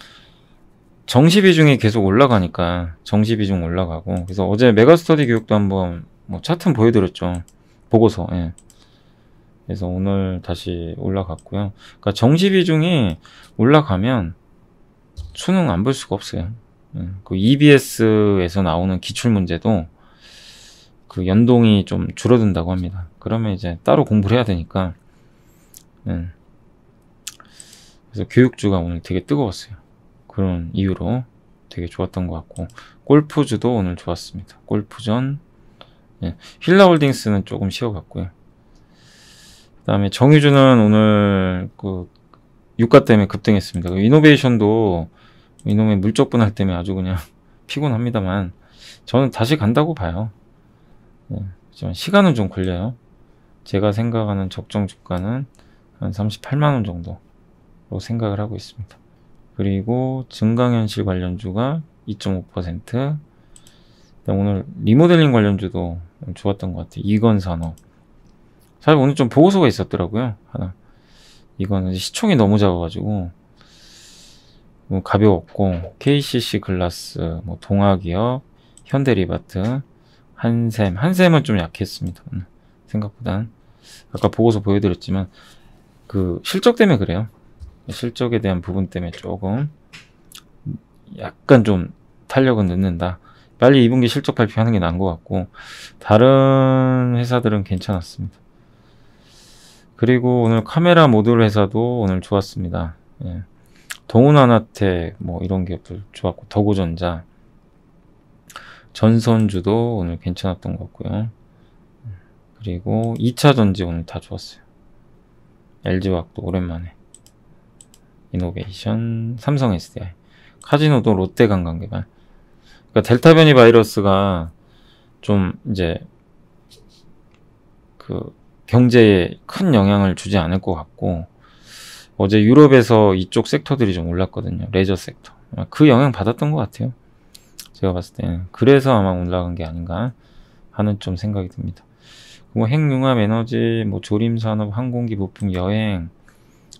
S1: 정시 비중이 계속 올라가니까 정시 비중 올라가고 그래서 어제 메가스터디 교육도 한번 뭐 차트 보여드렸죠. 보고서. 예. 그래서 오늘 다시 올라갔고요. 그러니까 정시 비중이 올라가면 수능 안 볼 수가 없어요. 예. 그 EBS에서 나오는 기출 문제도 그 연동이 좀 줄어든다고 합니다. 그러면 이제 따로 공부를 해야 되니까. 음. 그래서 교육주가 오늘 되게 뜨거웠어요. 그런 이유로 되게 좋았던 것 같고 골프주도 오늘 좋았습니다. 골프전 예. 힐라홀딩스는 조금 쉬어갔고요. 그다음에 정유주는 오늘 그 유가 때문에 급등했습니다. 그 이노베이션도 이놈의 물적 분할 때문에 아주 그냥 피곤합니다만 저는 다시 간다고 봐요. 예. 시간은 좀 걸려요. 제가 생각하는 적정 주가는 한 38만원 정도로 생각을 하고 있습니다. 그리고 증강현실 관련주가 2.5% 오늘 리모델링 관련주도 좋았던 것 같아요. 이건산업 사실 오늘 좀 보고서가 있었더라고요. 하나 이거는 시총이 너무 작아가지고 뭐 가벼웠고 KCC 글라스, 뭐 동아기업, 현대리바트, 한샘 한샘은 좀 약했습니다. 생각보단 아까 보고서 보여드렸지만 그 실적 때문에 그래요. 실적에 대한 부분 때문에 조금 약간 좀 탄력은 늦는다. 빨리 2분기 실적 발표하는 게 나은 것 같고 다른 회사들은 괜찮았습니다. 그리고 오늘 카메라 모듈 회사도 오늘 좋았습니다. 예. 동훈아나텍 뭐 이런 기업들 좋았고 더구전자 전선주도 오늘 괜찮았던 것 같고요. 그리고 2차 전지 오늘 다 좋았어요. LG화학도 오랜만에. 이노베이션, 삼성 SDI. 카지노도 롯데 관광개발. 그러니까 델타 변이 바이러스가 좀 이제 그 경제에 큰 영향을 주지 않을 것 같고 어제 유럽에서 이쪽 섹터들이 좀 올랐거든요. 레저 섹터. 그 영향 받았던 것 같아요. 제가 봤을 때는. 그래서 아마 올라간 게 아닌가 하는 좀 생각이 듭니다. 뭐 핵융합 에너지, 뭐 조림 산업, 항공기 부품, 여행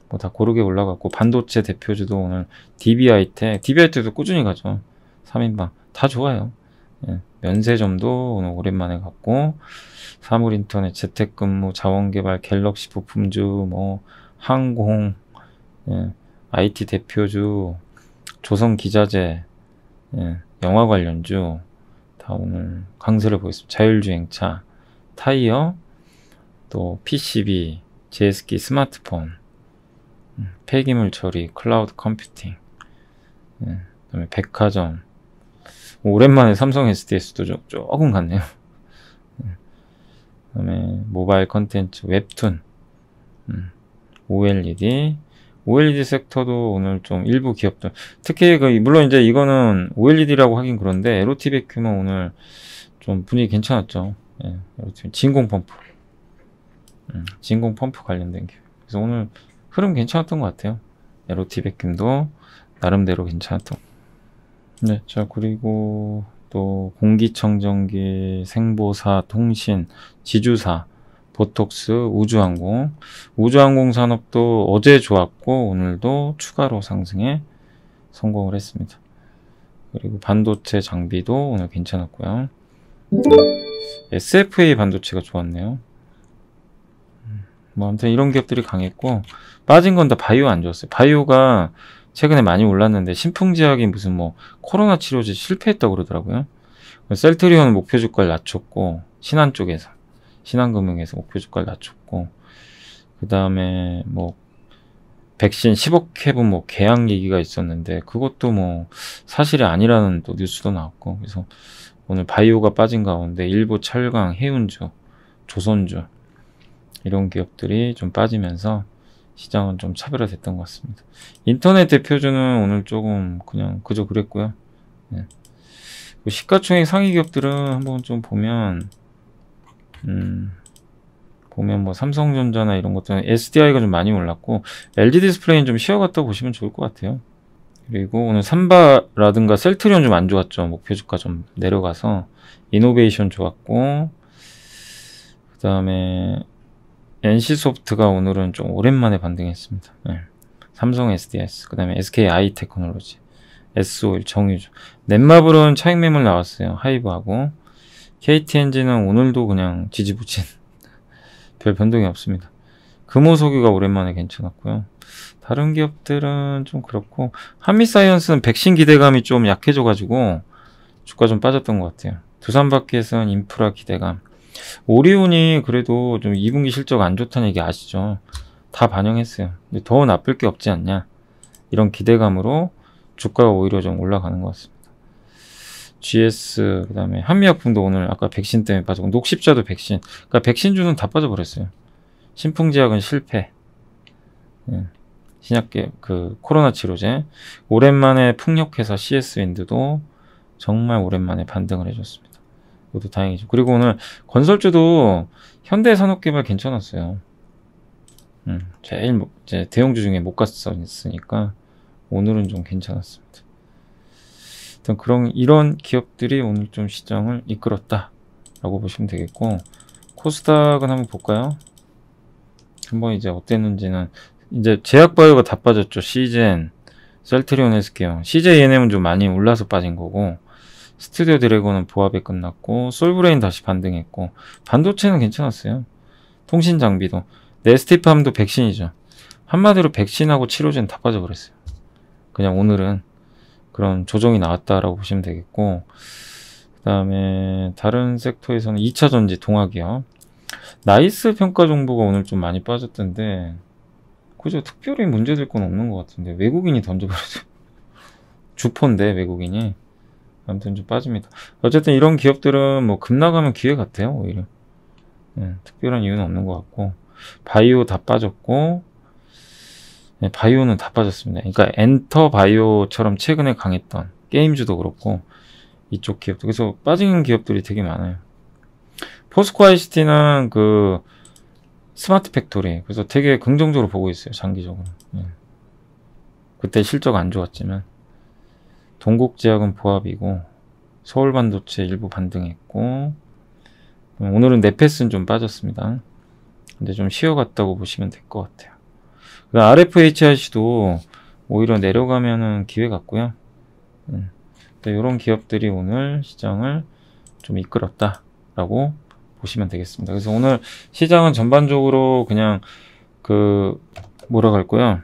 S1: 뭐 다 고르게 올라갔고 반도체 대표주도 오늘 DBI텍, DBI텍도 꾸준히 가죠. 3인방 다 좋아요. 예. 면세점도 오늘 오랜만에 갔고 사물인터넷, 재택근무, 자원개발, 갤럭시 부품주, 뭐 항공, 예. IT 대표주, 조선기자재, 예. 영화 관련주 다 오늘 강세를 보겠습니다 자율주행차 타이어, 또 PCB, JSK 스마트폰, 음, 폐기물 처리, 클라우드 컴퓨팅, 음, 그다음에 백화점. 뭐 오랜만에 삼성 SDS도 조금 갔네요. 음, 그다음에 모바일 컨텐츠, 웹툰, OLED, OLED 섹터도 오늘 좀 일부 기업들 특히 그 물론 이제 이거는 OLED라고 하긴 그런데 LOT 백큐는 오늘 좀 분위기 괜찮았죠. 예, 지금 진공 펌프. 음, 진공 펌프 관련된 기획. 그래서 오늘 흐름 괜찮았던 것 같아요. 에로티 백김도 나름대로 괜찮았던. 네, 자, 그리고 또 공기청정기, 생보사, 통신, 지주사, 보톡스, 우주항공. 우주항공 산업도 어제 좋았고, 오늘도 추가로 상승에 성공을 했습니다. 그리고 반도체 장비도 오늘 괜찮았고요. SFA 반도체가 좋았네요. 뭐 아무튼 이런 기업들이 강했고 빠진 건 다 바이오 안 좋았어요. 바이오가 최근에 많이 올랐는데 신풍제약이 무슨 뭐 코로나 치료제 실패했다고 그러더라고요. 셀트리온 목표 주가를 낮췄고 신한 쪽에서 신한금융에서 목표 주가를 낮췄고 그 다음에 뭐 백신 10억 회분 뭐 계약 얘기가 있었는데 그것도 뭐 사실이 아니라는 또 뉴스도 나왔고 그래서 오늘 바이오가 빠진 가운데 일부 철강, 해운주, 조선주 이런 기업들이 좀 빠지면서 시장은 좀 차별화됐던 것 같습니다. 인터넷 대표주는 오늘 조금 그냥 그저 그랬고요. 네. 그 시가총액 상위 기업들은 한번 좀 보면 음, 보면 뭐 삼성전자나 이런 것들은 SDI가 좀 많이 올랐고 LG 디스플레이는 좀 쉬어갔다 고 보시면 좋을 것 같아요. 그리고 오늘 삼바라든가 셀트리온 좀 안 좋았죠. 목표 주가 좀 내려가서 이노베이션 좋았고 그 다음에 NC소프트가 오늘은 좀 오랜만에 반등했습니다. 네. 삼성 SDS, 그 다음에 SKI 테크놀로지, SO일, 정유주. 넷마블은 차익 매물 나왔어요. 하이브하고. KTNG는 오늘도 그냥 지지부진. 별 변동이 없습니다. 금호석유가 오랜만에 괜찮았고요. 다른 기업들은 좀 그렇고 한미사이언스는 백신 기대감이 좀 약해져가지고 주가 좀 빠졌던 것 같아요. 두산 밖에선 인프라 기대감. 오리온이 그래도 좀 2분기 실적 안 좋다는 얘기 아시죠? 다 반영했어요. 근데 더 나쁠 게 없지 않냐. 이런 기대감으로 주가가 오히려 좀 올라가는 것 같습니다. GS 그다음에 한미약품도 오늘 아까 백신 때문에 빠졌고 녹십자도 백신. 그러니까 백신주는 다 빠져버렸어요. 신풍제약은 실패. 예. 신약계 그 코로나 치료제 오랜만에 풍력해서 CS윈드도 정말 오랜만에 반등을 해줬습니다. 모두 다행이죠. 그리고 오늘 건설주도 현대산업개발 괜찮았어요. 음, 제일 뭐, 제 대형주 중에 못 갔었으니까 오늘은 좀 괜찮았습니다. 일단 그런 이런 기업들이 오늘 좀 시장을 이끌었다라고 보시면 되겠고 코스닥은 한번 볼까요? 한번 이제 어땠는지는 이제 제약바이오가 다 빠졌죠. 시젠, 셀트리온 헬스케어. CJ ENM은 좀 많이 올라서 빠진 거고 스튜디오 드래곤은 보합에 끝났고 솔브레인 다시 반등했고 반도체는 괜찮았어요. 통신 장비도 네스티팜도 백신이죠. 한마디로 백신하고 치료제는 다 빠져버렸어요. 그냥 오늘은 그런 조정이 나왔다라고 보시면 되겠고 그 다음에 다른 섹터에서는 2차전지 동학이요. 나이스 평가 정보가 오늘 좀 많이 빠졌던데 그죠? 특별히 문제될 건 없는 것 같은데 외국인이 던져버려서 주포인데 외국인이 아무튼 좀 빠집니다. 어쨌든 이런 기업들은 뭐 급 나가면 기회 같아요 오히려 네, 특별한 이유는 없는 것 같고 바이오 다 빠졌고 네, 바이오는 다 빠졌습니다. 그러니까 엔터 바이오처럼 최근에 강했던 게임주도 그렇고 이쪽 기업도 그래서 빠진 기업들이 되게 많아요. 포스코 ICT는 그 스마트 팩토리 그래서 되게 긍정적으로 보고 있어요 장기적으로 예. 그때 실적 안 좋았지만 동국제약은 보합이고 서울반도체 일부 반등했고 음, 오늘은 네패스는 좀 빠졌습니다 근데 좀 쉬어갔다고 보시면 될 것 같아요 RFHRC도 그 오히려 내려가면은 기회 같고요 이런 음, 네, 기업들이 오늘 시장을 좀 이끌었다라고 보시면 되겠습니다. 그래서 오늘 시장은 전반적으로 그냥 그 뭐라 할까요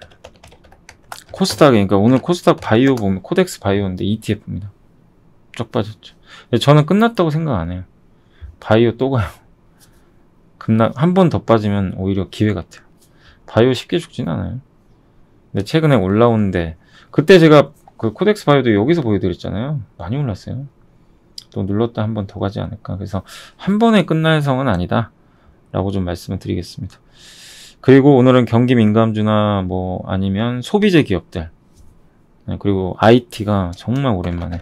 S1: 코스닥 그러니까 오늘 코스닥 바이오 보면 코덱스 바이오인데 ETF입니다. 쪽 빠졌죠. 저는 끝났다고 생각 안 해요. 바이오 또 가요. 급락 한 번 더 빠지면 오히려 기회 같아요. 바이오 쉽게 죽진 않아요. 근데 최근에 올라온데 그때 제가 그 코덱스 바이오도 여기서 보여드렸잖아요. 많이 올랐어요. 또 눌렀다 한 번 더 가지 않을까. 그래서 한 번에 끝날 성은 아니다. 라고 좀 말씀을 드리겠습니다. 그리고 오늘은 경기 민감주나 뭐 아니면 소비재 기업들 네, 그리고 IT가 정말 오랜만에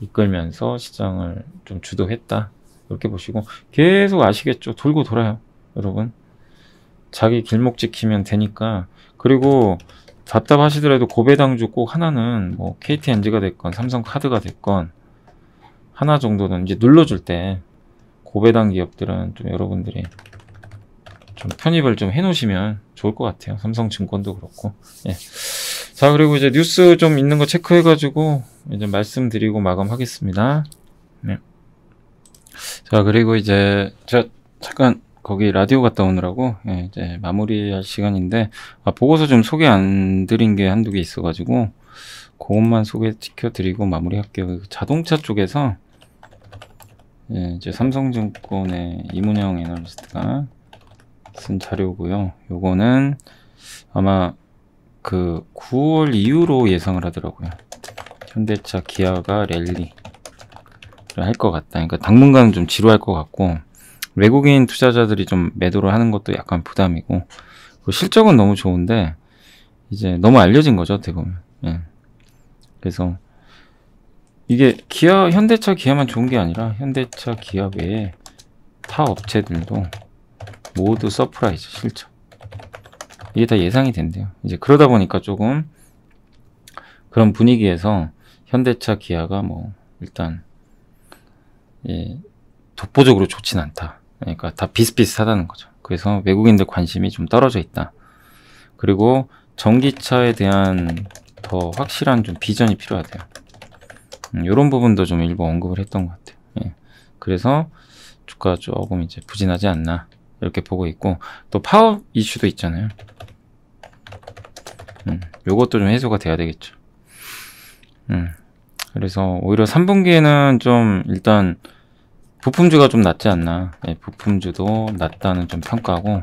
S1: 이끌면서 시장을 좀 주도했다 이렇게 보시고 계속 아시겠죠 돌고 돌아요 여러분 자기 길목 지키면 되니까 그리고 답답하시더라도 고배당주 꼭 하나는 뭐 KTNG가 됐건 삼성카드가 됐건 하나 정도는 이제 눌러줄 때 고배당 기업들은 좀 여러분들이 좀 편입을 좀 해놓으시면 좋을 것 같아요. 삼성증권도 그렇고. 예. 자 그리고 이제 뉴스 좀 있는 거 체크해가지고 이제 말씀드리고 마감하겠습니다. 네. 자 그리고 이제 제 잠깐 거기 라디오 갔다 오느라고 예, 이제 마무리할 시간인데 아, 보고서 좀 소개 안 드린 게 한두 개 있어가지고 그것만 소개시켜 드리고 마무리할게요. 그 자동차 쪽에서 예, 이제 삼성증권의 이문영 애널리스트가 쓴 자료고요. 요거는 아마 그 9월 이후로 예상을 하더라고요. 현대차 기아가 랠리를 할 것 같다. 그러니까 당분간은 좀 지루할 것 같고 외국인 투자자들이 좀 매도를 하는 것도 약간 부담이고 실적은 너무 좋은데 이제 너무 알려진 거죠 어떻게 예. 그래서 이게 기아 현대차 기아만 좋은 게 아니라 현대차 기아 외에 타 업체들도 모두 서프라이즈 실적 이게 다 예상이 된대요 이제 그러다 보니까 조금 그런 분위기에서 현대차 기아가 뭐 일단 예, 독보적으로 좋진 않다 그러니까 다 비슷비슷하다는 거죠 그래서 외국인들 관심이 좀 떨어져 있다 그리고 전기차에 대한 더 확실한 좀 비전이 필요하대요 이런 음, 부분도 좀 일부 언급을 했던 것 같아요. 예. 그래서 주가 조금 이제 부진하지 않나 이렇게 보고 있고 또 파업 이슈도 있잖아요. 음, 요것도 좀 해소가 돼야 되겠죠. 음, 그래서 오히려 3분기에는 좀 일단 부품주가 좀낫지 않나. 예, 부품주도 낫다는좀 평가고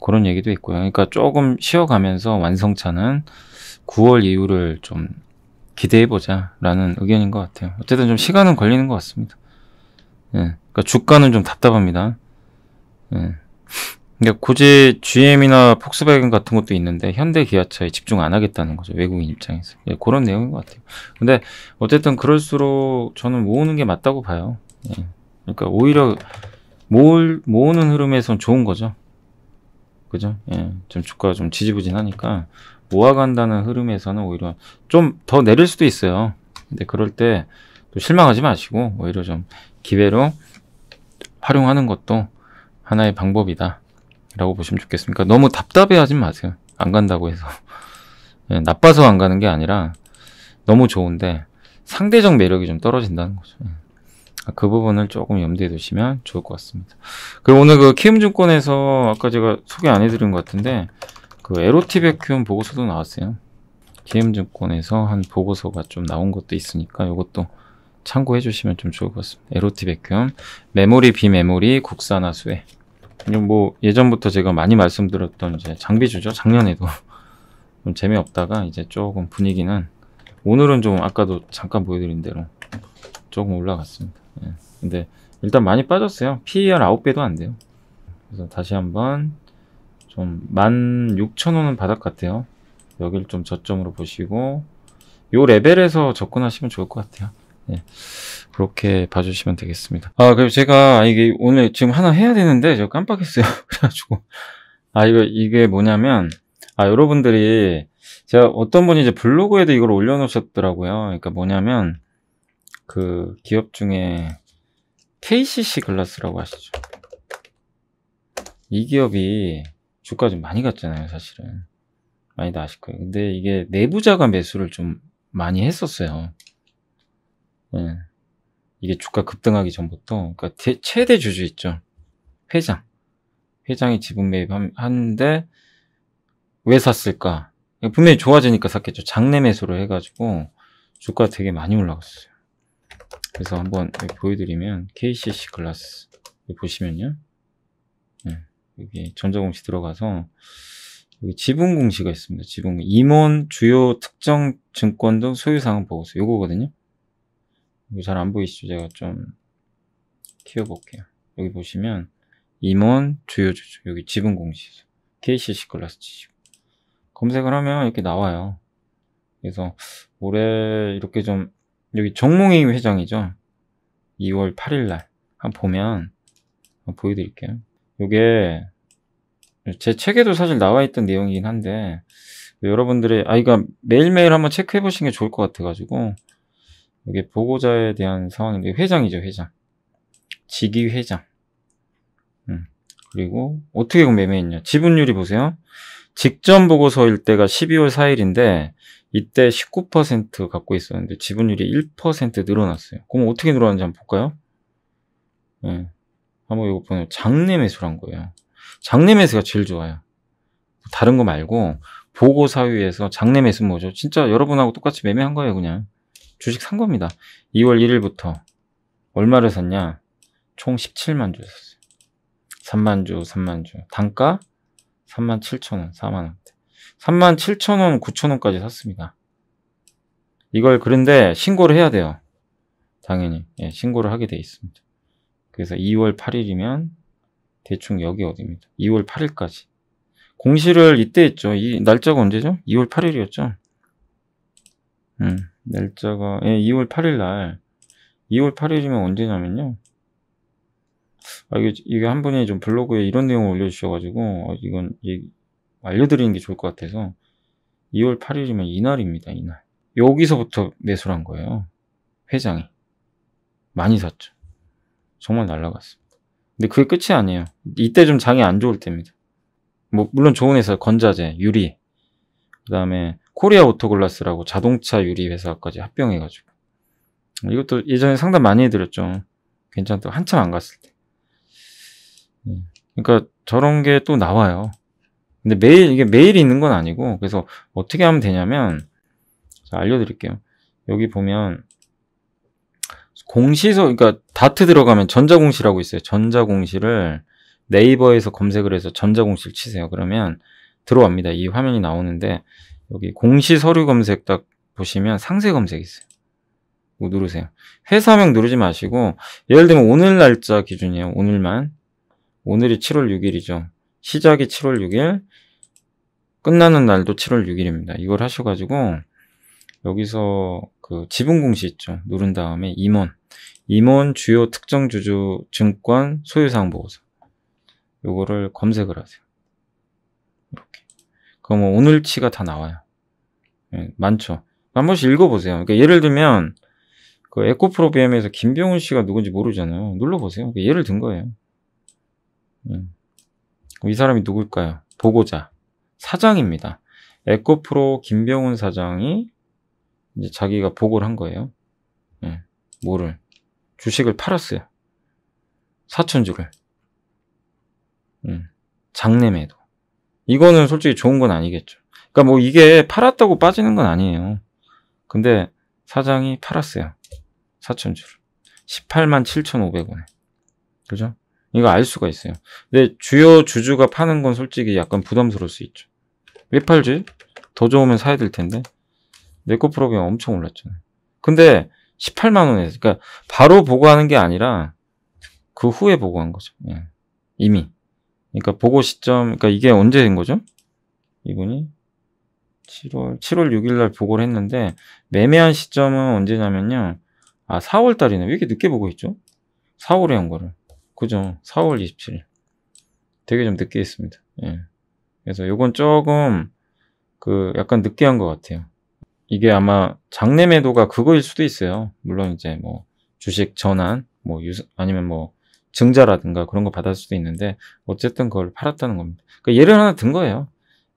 S1: 그런 얘기도 있고요. 그러니까 조금 쉬어가면서 완성차는 9월 이후를 좀 기대해보자 라는 의견인 것 같아요. 어쨌든 좀 시간은 걸리는 것 같습니다. 예. 그러니까 주가는 좀 답답합니다. 예. 그러니까 굳이 GM이나 폭스바겐 같은 것도 있는데 현대 기아차에 집중 안 하겠다는 거죠. 외국인 입장에서. 예, 그런 내용인 것 같아요. 근데 어쨌든 그럴수록 저는 모으는 게 맞다고 봐요. 예. 그러니까 오히려 모을, 모으는 흐름에선 좋은 거죠. 그죠? 예. 좀 주가가 좀 지지부진하니까 모아간다는 흐름에서는 오히려 좀 더 내릴 수도 있어요. 근데 그럴 때또 실망하지 마시고 오히려 좀 기회로 활용하는 것도 하나의 방법이다. 라고 보시면 좋겠습니까? 너무 답답해 하지 마세요. 안 간다고 해서. 예, 나빠서 안 가는 게 아니라 너무 좋은데 상대적 매력이 좀 떨어진다는 거죠. 예. 아, 그 부분을 조금 염두에 두시면 좋을 것 같습니다. 그리고 오늘 그 키움증권에서 아까 제가 소개 안 해드린 것 같은데 그 에로티베큐움 보고서도 나왔어요. 기음증권에서 한 보고서가 좀 나온 것도 있으니까 이것도 참고해 주시면 좀 좋을 것 같습니다. 에로티베큐움, 메모리 비메모리 국산화 수혜. 뭐 예전부터 제가 많이 말씀드렸던 이제 장비주죠. 작년에도 좀 재미없다가 이제 조금 분위기는 오늘은 좀 아까도 잠깐 보여드린 대로 조금 올라갔습니다. 예. 근데 일단 많이 빠졌어요. PER 9배도 안 돼요. 그래서 다시 한번 좀 16,000원은 바닥 같아요. 여길 좀 저점으로 보시고 요 레벨에서 접근하시면 좋을 것 같아요. 예. 그렇게 봐주시면 되겠습니다. 아, 그리고 제가 이게 오늘 지금 하나 해야 되는데 제가 깜빡했어요. 그래가지고 아, 이거 이게 뭐냐면 아, 여러분들이 제가 어떤 분이 이제 블로그에도 이걸 올려놓으셨더라고요. 그러니까 뭐냐면 그 기업 중에 KCC 글라스라고 하시죠이 기업이 주가 좀 많이 갔잖아요, 사실은. 많이도 아실 거예요. 근데 이게 내부자가 매수를 좀 많이 했었어요. 네. 이게 주가 급등하기 전부터, 그러니까 최대 주주 있죠. 회장. 회장이 지분 매입하는데, 왜 샀을까? 분명히 좋아지니까 샀겠죠. 장내 매수를 해가지고, 주가 되게 많이 올라갔어요. 그래서 한번 보여드리면, KCC 글라스. 보시면요. 여기 전자공시 들어가서 여기 지분 공시가 있습니다. 지분 임원 주요 특정 증권 등 소유상은 보고서 요거거든요. 이거 잘 안 보이시죠? 제가 좀 키워볼게요. 여기 보시면 임원 주요 주주 여기 지분 공시 KCC 클라스 지식 검색을 하면 이렇게 나와요. 그래서 올해 이렇게 좀 여기 정몽이 회장이죠. 2월 8일 날 한번 보면 한번 보여드릴게요. 이게 제 책에도 사실 나와 있던 내용이긴 한데 여러분들의 아이가 매일매일 한번 체크해 보시는 게 좋을 것 같아 가지고 이게 보고자에 대한 상황인데 회장이죠 회장 직위 회장 음. 그리고 어떻게 매매했냐 지분율이 보세요 직전 보고서일 때가 12월 4일인데 이때 19% 갖고 있었는데 지분율이 1% 늘어났어요 그럼 어떻게 늘어났는지 한번 볼까요 예. 한번 이거 보면 장례 매수란 거예요. 장례 매수가 제일 좋아요. 다른 거 말고 보고 사유에서 장례 매수 뭐죠? 진짜 여러분하고 똑같이 매매한 거예요, 그냥. 주식 산 겁니다. 2월 1일부터 얼마를 샀냐? 총 17만 주 샀어요. 3만 주, 3만 주. 단가 3만 7천 원, 4만 원대. 3만 7천 원, 9천 원까지 샀습니다. 이걸 그런데 신고를 해야 돼요. 당연히 예, 신고를 하게 돼 있습니다. 그래서 2월 8일이면 대충 여기 어디입니다. 2월 8일까지. 공시를 이때 했죠. 이 날짜가 언제죠? 2월 8일이었죠. 음, 날짜가 예, 2월 8일 날 2월 8일이면 언제냐면요. 아, 이게, 이게 한 분이 좀 블로그에 이런 내용을 올려주셔가지고, 아, 이건 예, 알려드리는 게 좋을 것 같아서, 2월 8일이면 이날입니다, 이날. 여기서부터 매수를 한 거예요. 회장이. 많이 샀죠. 정말 날라갔습니다. 근데 그게 끝이 아니에요. 이때 좀 장이 안 좋을 때입니다. 뭐 물론 좋은 회사 건자재, 유리, 그다음에 코리아 오토글라스라고 자동차 유리 회사까지 합병해가지고 이것도 예전에 상담 많이 해드렸죠. 괜찮다. 한참 안 갔을 때. 예. 그러니까 저런 게 또 나와요. 근데 매일 이게 매일 있는 건 아니고 그래서 어떻게 하면 되냐면 알려드릴게요. 여기 보면 공시서 그러니까 다트 들어가면 전자공시라고 있어요. 전자공시를 네이버에서 검색을 해서 전자공시를 치세요. 그러면 들어옵니다. 이 화면이 나오는데 여기 공시 서류 검색 딱 보시면 상세 검색 있어요. 이거 뭐 누르세요. 회사명 누르지 마시고 예를 들면 오늘 날짜 기준이에요. 오늘만 오늘이 7월 6일이죠. 시작이 7월 6일 끝나는 날도 7월 6일입니다. 이걸 하셔가지고 여기서 그 지분 공시 있죠. 누른 다음에 임원. 임원 주요 특정 주주 증권 소유사항 보고서. 요거를 검색을 하세요. 이렇게. 그럼 뭐 오늘치가 다 나와요. 네, 많죠. 한 번씩 읽어보세요. 그러니까 예를 들면 그 에코프로 BM에서 김병훈 씨가 누군지 모르잖아요. 눌러보세요. 그러니까 예를 든 거예요. 네. 이 사람이 누굴까요? 보고자 사장입니다. 에코프로 김병훈 사장이 이제 자기가 보고를 한 거예요. 예, 뭐를 주식을 팔았어요. 사천주를. 음, 장래매도 이거는 솔직히 좋은 건 아니겠죠. 그러니까 뭐 이게 팔았다고 빠지는 건 아니에요. 근데 사장이 팔았어요. 사천주를. 18만 7,500원에. 그죠? 이거 알 수가 있어요. 근데 주요 주주가 파는 건 솔직히 약간 부담스러울 수 있죠. 왜 팔지? 더 좋으면 사야 될 텐데. 내코 프로그램 엄청 올랐잖아요. 근데 18만 원에 그러니까 바로 보고하는 게 아니라 그 후에 보고한 거죠. 예. 이미. 그러니까 보고 시점 그러니까 이게 언제인 거죠? 이분이 7월 7월 6일 날 보고를 했는데 매매한 시점은 언제냐면요. 아, 4월 달이네. 왜 이렇게 늦게 보고 있죠? 4월에 한 거를. 그죠? 4월 27일. 되게 좀 늦게 했습니다. 예. 그래서 요건 조금 그 약간 늦게 한 것 같아요. 이게 아마 장내 매도가 그거일 수도 있어요. 물론 이제 뭐 주식 전환, 뭐 유사, 아니면 뭐 증자라든가 그런 거 받았을 수도 있는데 어쨌든 그걸 팔았다는 겁니다. 그러니까 예를 하나 든 거예요.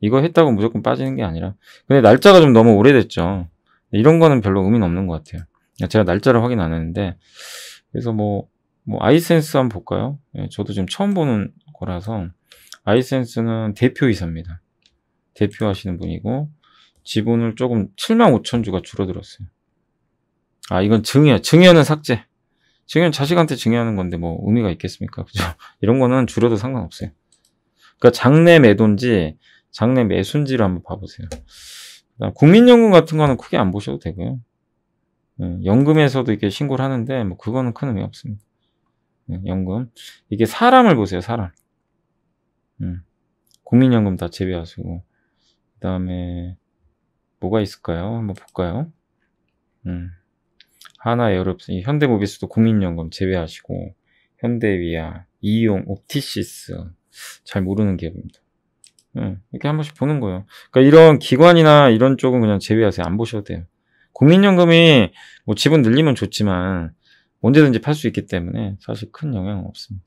S1: 이거 했다고 무조건 빠지는 게 아니라. 근데 날짜가 좀 너무 오래됐죠. 이런 거는 별로 의미는 없는 것 같아요. 그러니까 제가 날짜를 확인 안 했는데 그래서 뭐, 뭐 아이센스 한번 볼까요? 예, 저도 지금 처음 보는 거라서 아이센스는 대표이사입니다. 대표하시는 분이고 지분을 조금 7만 5천 주가 줄어들었어요. 아 이건 증여, 증여는 삭제. 증여는 자식한테 증여하는 건데 뭐 의미가 있겠습니까? 그죠? 이런 거는 줄여도 상관없어요. 그러니까 장내 매도인지 장내 매순지를 한번 봐보세요. 국민연금 같은 거는 크게 안 보셔도 되고요. 예, 연금에서도 이렇게 신고를 하는데 뭐 그거는 큰 의미 없습니다. 예, 연금 이게 사람을 보세요 사람. 예, 국민연금 다 제외하시고 그 다음에 뭐가 있을까요? 한번 볼까요? 음. 하나 여러분 현대모비스도 국민연금 제외하시고, 현대위아, 이용, 옵티시스, 잘 모르는 기업입니다. 음, 이렇게 한 번씩 보는 거예요. 그러니까 이런 기관이나 이런 쪽은 그냥 제외하세요. 안 보셔도 돼요. 국민연금이 뭐 지분 늘리면 좋지만, 언제든지 팔 수 있기 때문에 사실 큰 영향은 없습니다.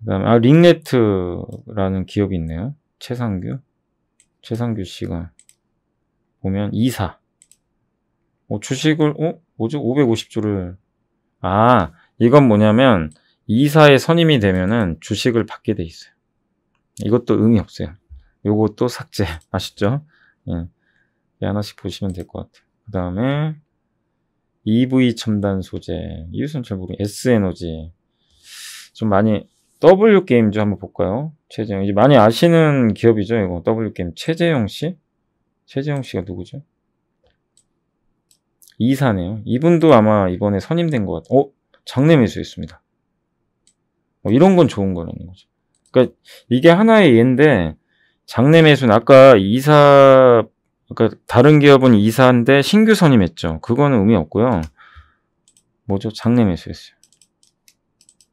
S1: 그 다음에, 아, 링네트라는 기업이 있네요. 최상규? 최상규 씨가 보면 24. 어, 주식을, 어? 뭐죠? 5 5 0조를 아, 이건 뭐냐면, 24에 선임이 되면은 주식을 받게 돼 있어요. 이것도 의미 없어요. 요것도 삭제. 아시죠? 예. 하나씩 보시면 될 것 같아요. 그 다음에, EV 첨단 소재. 이웃은 잘 모르겠어요. S에너지. 좀 많이, W게임즈 한번 볼까요? 최재형. 이제 많이 아시는 기업이죠, 이거. W게임. 최재형 씨? 최재형 씨가 누구죠? 이사네요. 이분도 아마 이번에 선임된 것 같아요. 어? 장례 매수했습니다. 뭐 이런 건 좋은 거라는 거죠. 그러니까 이게 하나의 예인데 장례 매수는 아까 이사 그까 그러니까 다른 기업은 이사인데 신규 선임했죠. 그거는 의미 없고요. 뭐죠? 장례 매수했어요.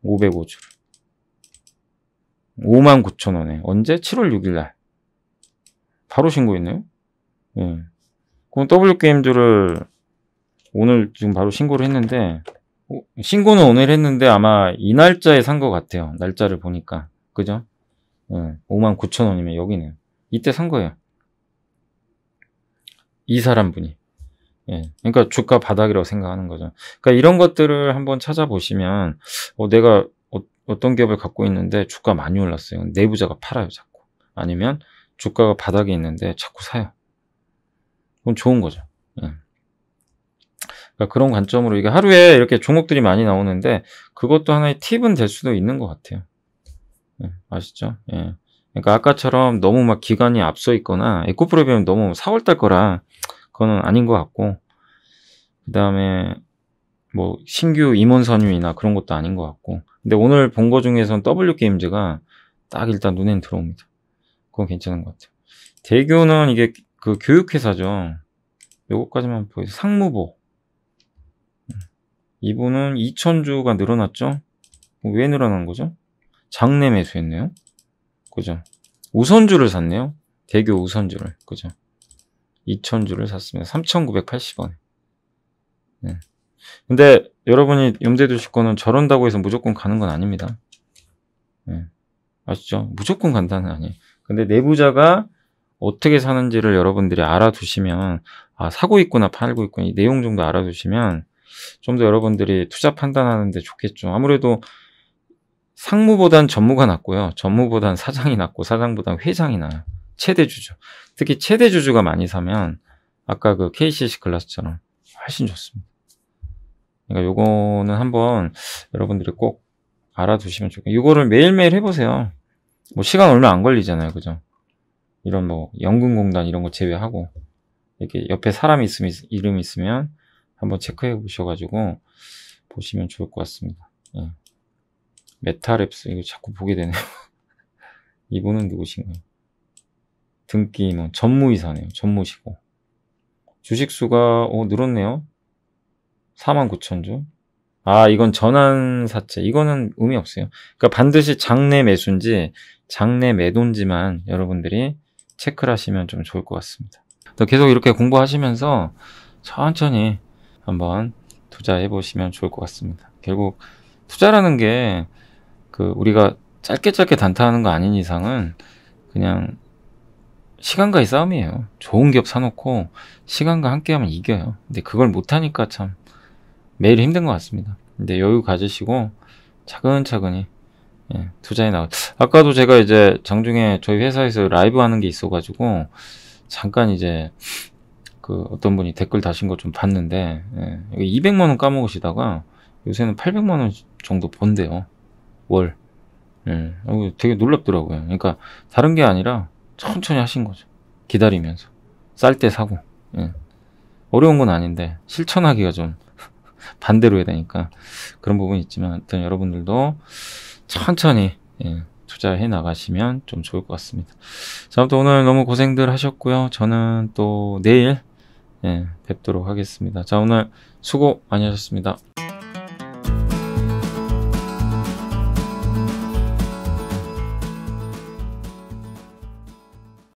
S1: 505주를. 5만 9천 원에. 언제? 7월 6일 날. 바로 신고했네요. 예. 그럼 W 게임즈를 오늘 지금 바로 신고를 했는데 어, 신고는 오늘 했는데 아마 이 날짜에 산 것 같아요. 날짜를 보니까 그죠? 예. 5만 9천 원이면 여기네요. 이때 산 거예요. 이 사람 분이. 예. 그러니까 주가 바닥이라고 생각하는 거죠. 그러니까 이런 것들을 한번 찾아보시면 어, 내가 어, 떤 기업을 갖고 있는데 주가 많이 올랐어요. 내부자가 팔아요, 자꾸. 아니면 주가가 바닥에 있는데 자꾸 사요. 그건 좋은 거죠. 예. 그러니까 그런 관점으로 이게 하루에 이렇게 종목들이 많이 나오는데 그것도 하나의 팁은 될 수도 있는 것 같아요. 예, 아시죠? 예. 그러니까 아까처럼 너무 막 기간이 앞서 있거나 에코프로비엄 너무 4월달 거라 그거는 아닌 것 같고 그 다음에 뭐 신규 임원 선임이나 그런 것도 아닌 것 같고 근데 오늘 본 거 중에선 W게임즈가 딱 일단 눈엔 들어옵니다. 그건 괜찮은 것 같아요. 대교는 이게 그 교육회사죠. 요것까지만 보여요. 상무보. 음. 이분은 2천주가 늘어났죠? 왜 늘어난 거죠? 장내 매수했네요. 그죠? 우선주를 샀네요. 대교 우선주를. 그죠? 2천주를 샀습니다. 3,980원. 네. 근데 여러분이 염두에 두실 거는 저런다고 해서 무조건 가는 건 아닙니다. 네. 아시죠? 무조건 간다는 아니에요. 근데 내부자가 어떻게 사는지를 여러분들이 알아두시면 아, 사고 있구나 팔고 있구나 이 내용 정도 알아두시면 좀 더 여러분들이 투자 판단하는데 좋겠죠. 아무래도 상무보단 전무가 낫고요. 전무보단 사장이 낫고 사장보단 회장이 나요. 최대주주. 특히 최대주주가 많이 사면 아까 그 KCC 글라스처럼 훨씬 좋습니다. 그러니까 요거는 한번 여러분들이 꼭 알아두시면 좋겠어요. 이거를 매일매일 해보세요. 뭐 시간 얼마 안 걸리잖아요. 그죠? 이런 뭐 연금공단 이런 거 제외하고 이렇게 옆에 사람이 있으면 이름이 있으면 한번 체크해 보셔가지고 보시면 좋을 것 같습니다. 예. 메타랩스 이거 자꾸 보게 되네요. 이분은 누구신가요? 등기 뭐 전무이사네요. 전무시고 주식수가 오, 어, 늘었네요. 49,000주. 아 이건 전환사채 이거는 의미 없어요. 그러니까 반드시 장내 매수인지 장내 매도인지만 여러분들이 체크를 하시면 좀 좋을 것 같습니다. 계속 이렇게 공부하시면서 천천히 한번 투자해 보시면 좋을 것 같습니다. 결국 투자라는 게 그 우리가 짧게 짧게 단타하는 거 아닌 이상은 그냥 시간과의 싸움이에요. 좋은 기업 사놓고 시간과 함께하면 이겨요. 근데 그걸 못하니까 참 매일 힘든 것 같습니다. 근데 여유 가지시고 차근차근히 예, 투자에 나와. 아까도 제가 이제 장중에 저희 회사에서 라이브 하는 게 있어가지고 잠깐 이제 그 어떤 분이 댓글 다신 거 좀 봤는데 예, 200만 원 까먹으시다가 요새는 800만 원 정도 번대요 월. 예, 어, 되게 놀랍더라고요. 그러니까 다른 게 아니라 천천히 하신 거죠. 기다리면서 쌀 때 사고. 예. 어려운 건 아닌데 실천하기가 좀 반대로 해야 되니까 그런 부분이 있지만 하여튼 여러분들도 천천히 예, 투자해 나가시면 좀 좋을 것 같습니다. 자, 아무튼 오늘 너무 고생들 하셨고요. 저는 또 내일 예, 뵙도록 하겠습니다. 자, 오늘 수고 많이 하셨습니다.